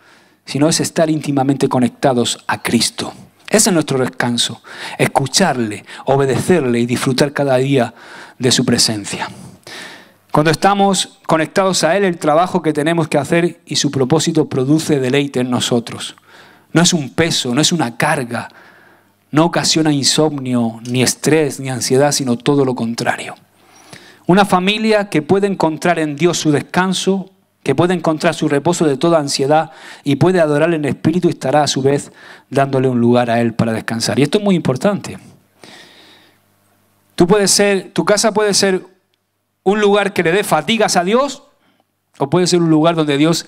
S1: sino es estar íntimamente conectados a Cristo. Ese es nuestro descanso, escucharle, obedecerle y disfrutar cada día de su presencia. Cuando estamos conectados a Él, el trabajo que tenemos que hacer y su propósito produce deleite en nosotros. No es un peso, no es una carga, no ocasiona insomnio, ni estrés, ni ansiedad, sino todo lo contrario. Una familia que puede encontrar en Dios su descanso, que puede encontrar su reposo de toda ansiedad y puede adorar en espíritu, estará a su vez dándole un lugar a Él para descansar. Y esto es muy importante. Tú puedes ser, tu casa puede ser un lugar que le dé fatigas a Dios, o puede ser un lugar donde Dios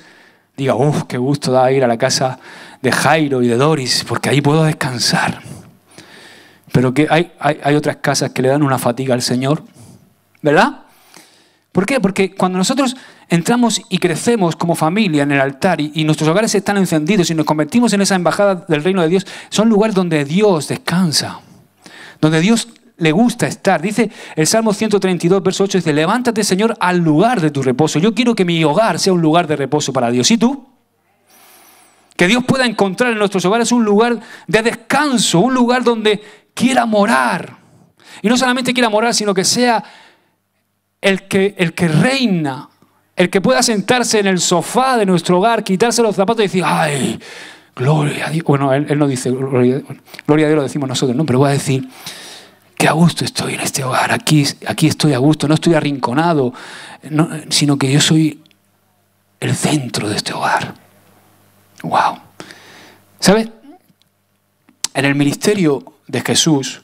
S1: diga, uff, qué gusto da ir a la casa de Jairo y de Doris, porque ahí puedo descansar. Pero que hay, hay, otras casas que le dan una fatiga al Señor, ¿verdad? ¿Por qué? Porque cuando nosotros entramos y crecemos como familia en el altar y, nuestros hogares están encendidos y nos convertimos en esa embajada del reino de Dios, son lugares donde Dios descansa, donde Dios le gusta estar. Dice el Salmo 132, verso 8, dice, levántate Señor al lugar de tu reposo. Yo quiero que mi hogar sea un lugar de reposo para Dios. ¿Y tú? Que Dios pueda encontrar en nuestros hogares un lugar de descanso, un lugar donde quiera morar. Y no solamente quiera morar, sino que sea el que, el que reina, el que pueda sentarse en el sofá de nuestro hogar, quitarse los zapatos y decir, ay, gloria a Dios. Bueno, él, no dice, gloria, gloria a Dios lo decimos nosotros, ¿no? Pero voy a decir, qué a gusto estoy en este hogar, aquí, aquí estoy a gusto, no estoy arrinconado, sino que yo soy el centro de este hogar. ¡Wow! ¿Sabes? En el ministerio de Jesús,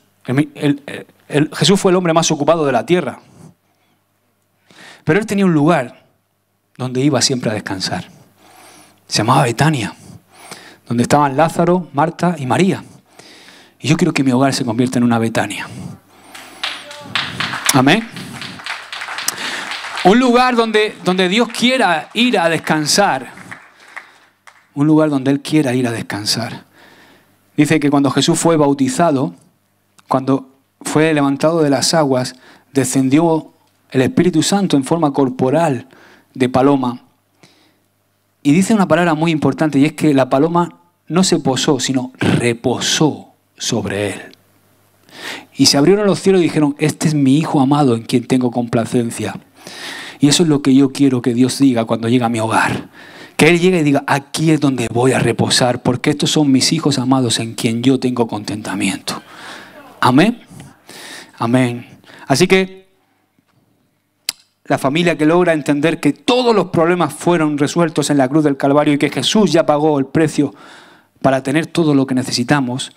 S1: Jesús fue el hombre más ocupado de la tierra, pero él tenía un lugar donde iba siempre a descansar. Se llamaba Betania, donde estaban Lázaro, Marta y María. Y yo quiero que mi hogar se convierta en una Betania. Amén. Un lugar donde, donde Dios quiera ir a descansar. Un lugar donde Él quiera ir a descansar. Dice que cuando Jesús fue bautizado, cuando fue levantado de las aguas, descendió el Espíritu Santo en forma corporal de paloma. Y dice una palabra muy importante y es que la paloma no se posó, sino reposó sobre él. Y se abrieron los cielos y dijeron, este es mi Hijo amado en quien tengo complacencia. Y eso es lo que yo quiero que Dios diga cuando llegue a mi hogar. Que Él llegue y diga, aquí es donde voy a reposar, porque estos son mis hijos amados en quien yo tengo contentamiento. Amén. Amén. Así que la familia que logra entender que todos los problemas fueron resueltos en la cruz del Calvario y que Jesús ya pagó el precio para tener todo lo que necesitamos,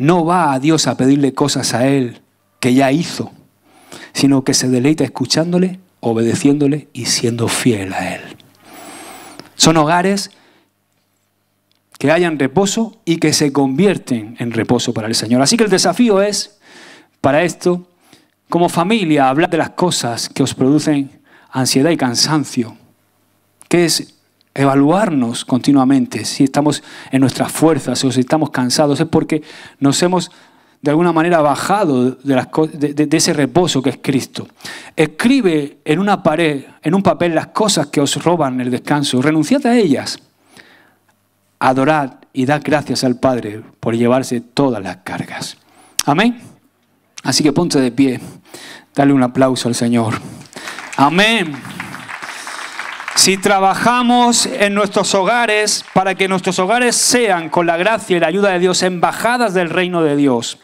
S1: no va a Dios a pedirle cosas a Él que ya hizo, sino que se deleita escuchándole, obedeciéndole y siendo fiel a Él. Son hogares que hayan reposo y que se convierten en reposo para el Señor. Así que el desafío es, para esto, como familia, hablar de las cosas que os producen ansiedad y cansancio, que es evaluarnos continuamente si estamos en nuestras fuerzas o si estamos cansados. Es porque nos hemos de alguna manera bajado de, ese reposo que es Cristo. Escribe en una pared, en un papel, las cosas que os roban el descanso. Renunciad a ellas. Adorad y dad gracias al Padre por llevarse todas las cargas. Amén. Así que ponte de pie. Dale un aplauso al Señor. Amén. Si trabajamos en nuestros hogares para que nuestros hogares sean, con la gracia y la ayuda de Dios, embajadas del reino de Dios,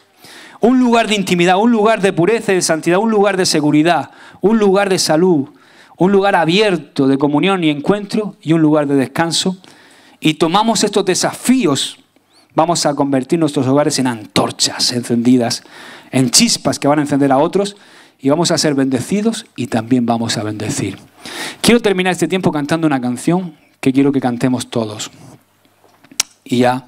S1: un lugar de intimidad, un lugar de pureza y de santidad, un lugar de seguridad, un lugar de salud, un lugar abierto de comunión y encuentro y un lugar de descanso, y tomamos estos desafíos, vamos a convertir nuestros hogares en antorchas encendidas, en chispas que van a encender a otros y vamos a ser bendecidos y también vamos a bendecir. Quiero terminar este tiempo cantando una canción que quiero que cantemos todos. Y ya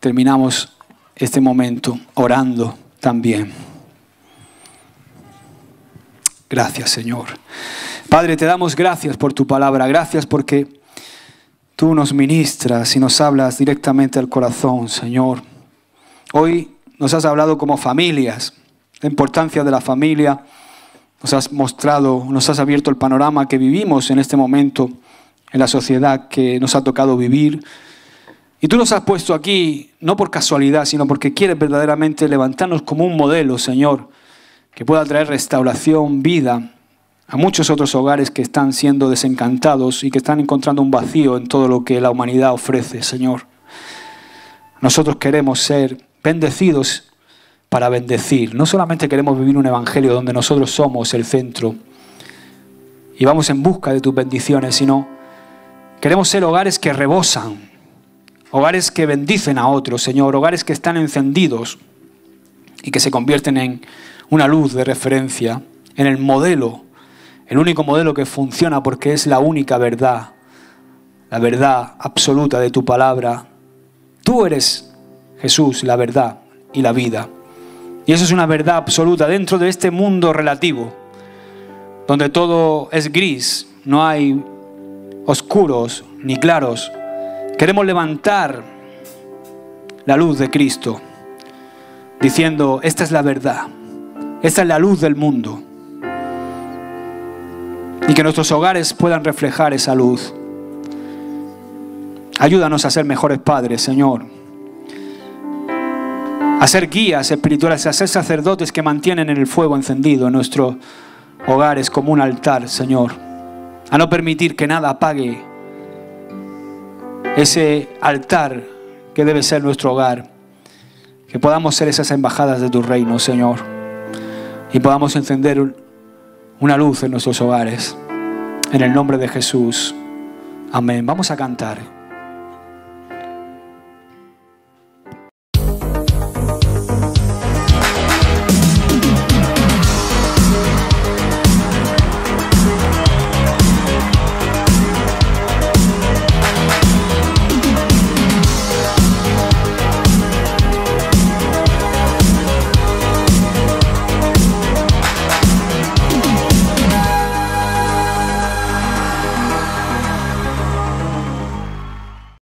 S1: terminamos este momento orando también. Gracias Señor. Padre, te damos gracias por tu palabra, gracias porque tú nos ministras y nos hablas directamente al corazón, Señor. Hoy nos has hablado como familias, la importancia de la familia, nos has mostrado, nos has abierto el panorama que vivimos en este momento, en la sociedad que nos ha tocado vivir. Y tú nos has puesto aquí no por casualidad, sino porque quieres verdaderamente levantarnos como un modelo, Señor, que pueda traer restauración, vida a muchos otros hogares que están siendo desencantados y que están encontrando un vacío en todo lo que la humanidad ofrece, Señor. Nosotros queremos ser bendecidos para bendecir. No solamente queremos vivir un evangelio donde nosotros somos el centro y vamos en busca de tus bendiciones, sino queremos ser hogares que rebosan, hogares que bendicen a otros, Señor, hogares que están encendidos y que se convierten en una luz de referencia, en el modelo, el único modelo que funciona porque es la única verdad, la verdad absoluta de tu palabra. Tú eres, Jesús, la verdad y la vida. Y eso es una verdad absoluta dentro de este mundo relativo, donde todo es gris, no hay oscuros ni claros. Queremos levantar la luz de Cristo, diciendo, esta es la verdad, esta es la luz del mundo. Y que nuestros hogares puedan reflejar esa luz. Ayúdanos a ser mejores padres, Señor a ser guías espirituales, a ser sacerdotes que mantienen el fuego encendido en nuestros hogares como un altar, Señor. A no permitir que nada apague ese altar que debe ser nuestro hogar. Que podamos ser esas embajadas de tu reino, Señor. Y podamos encender una luz en nuestros hogares. En el nombre de Jesús. Amén. Vamos a cantar.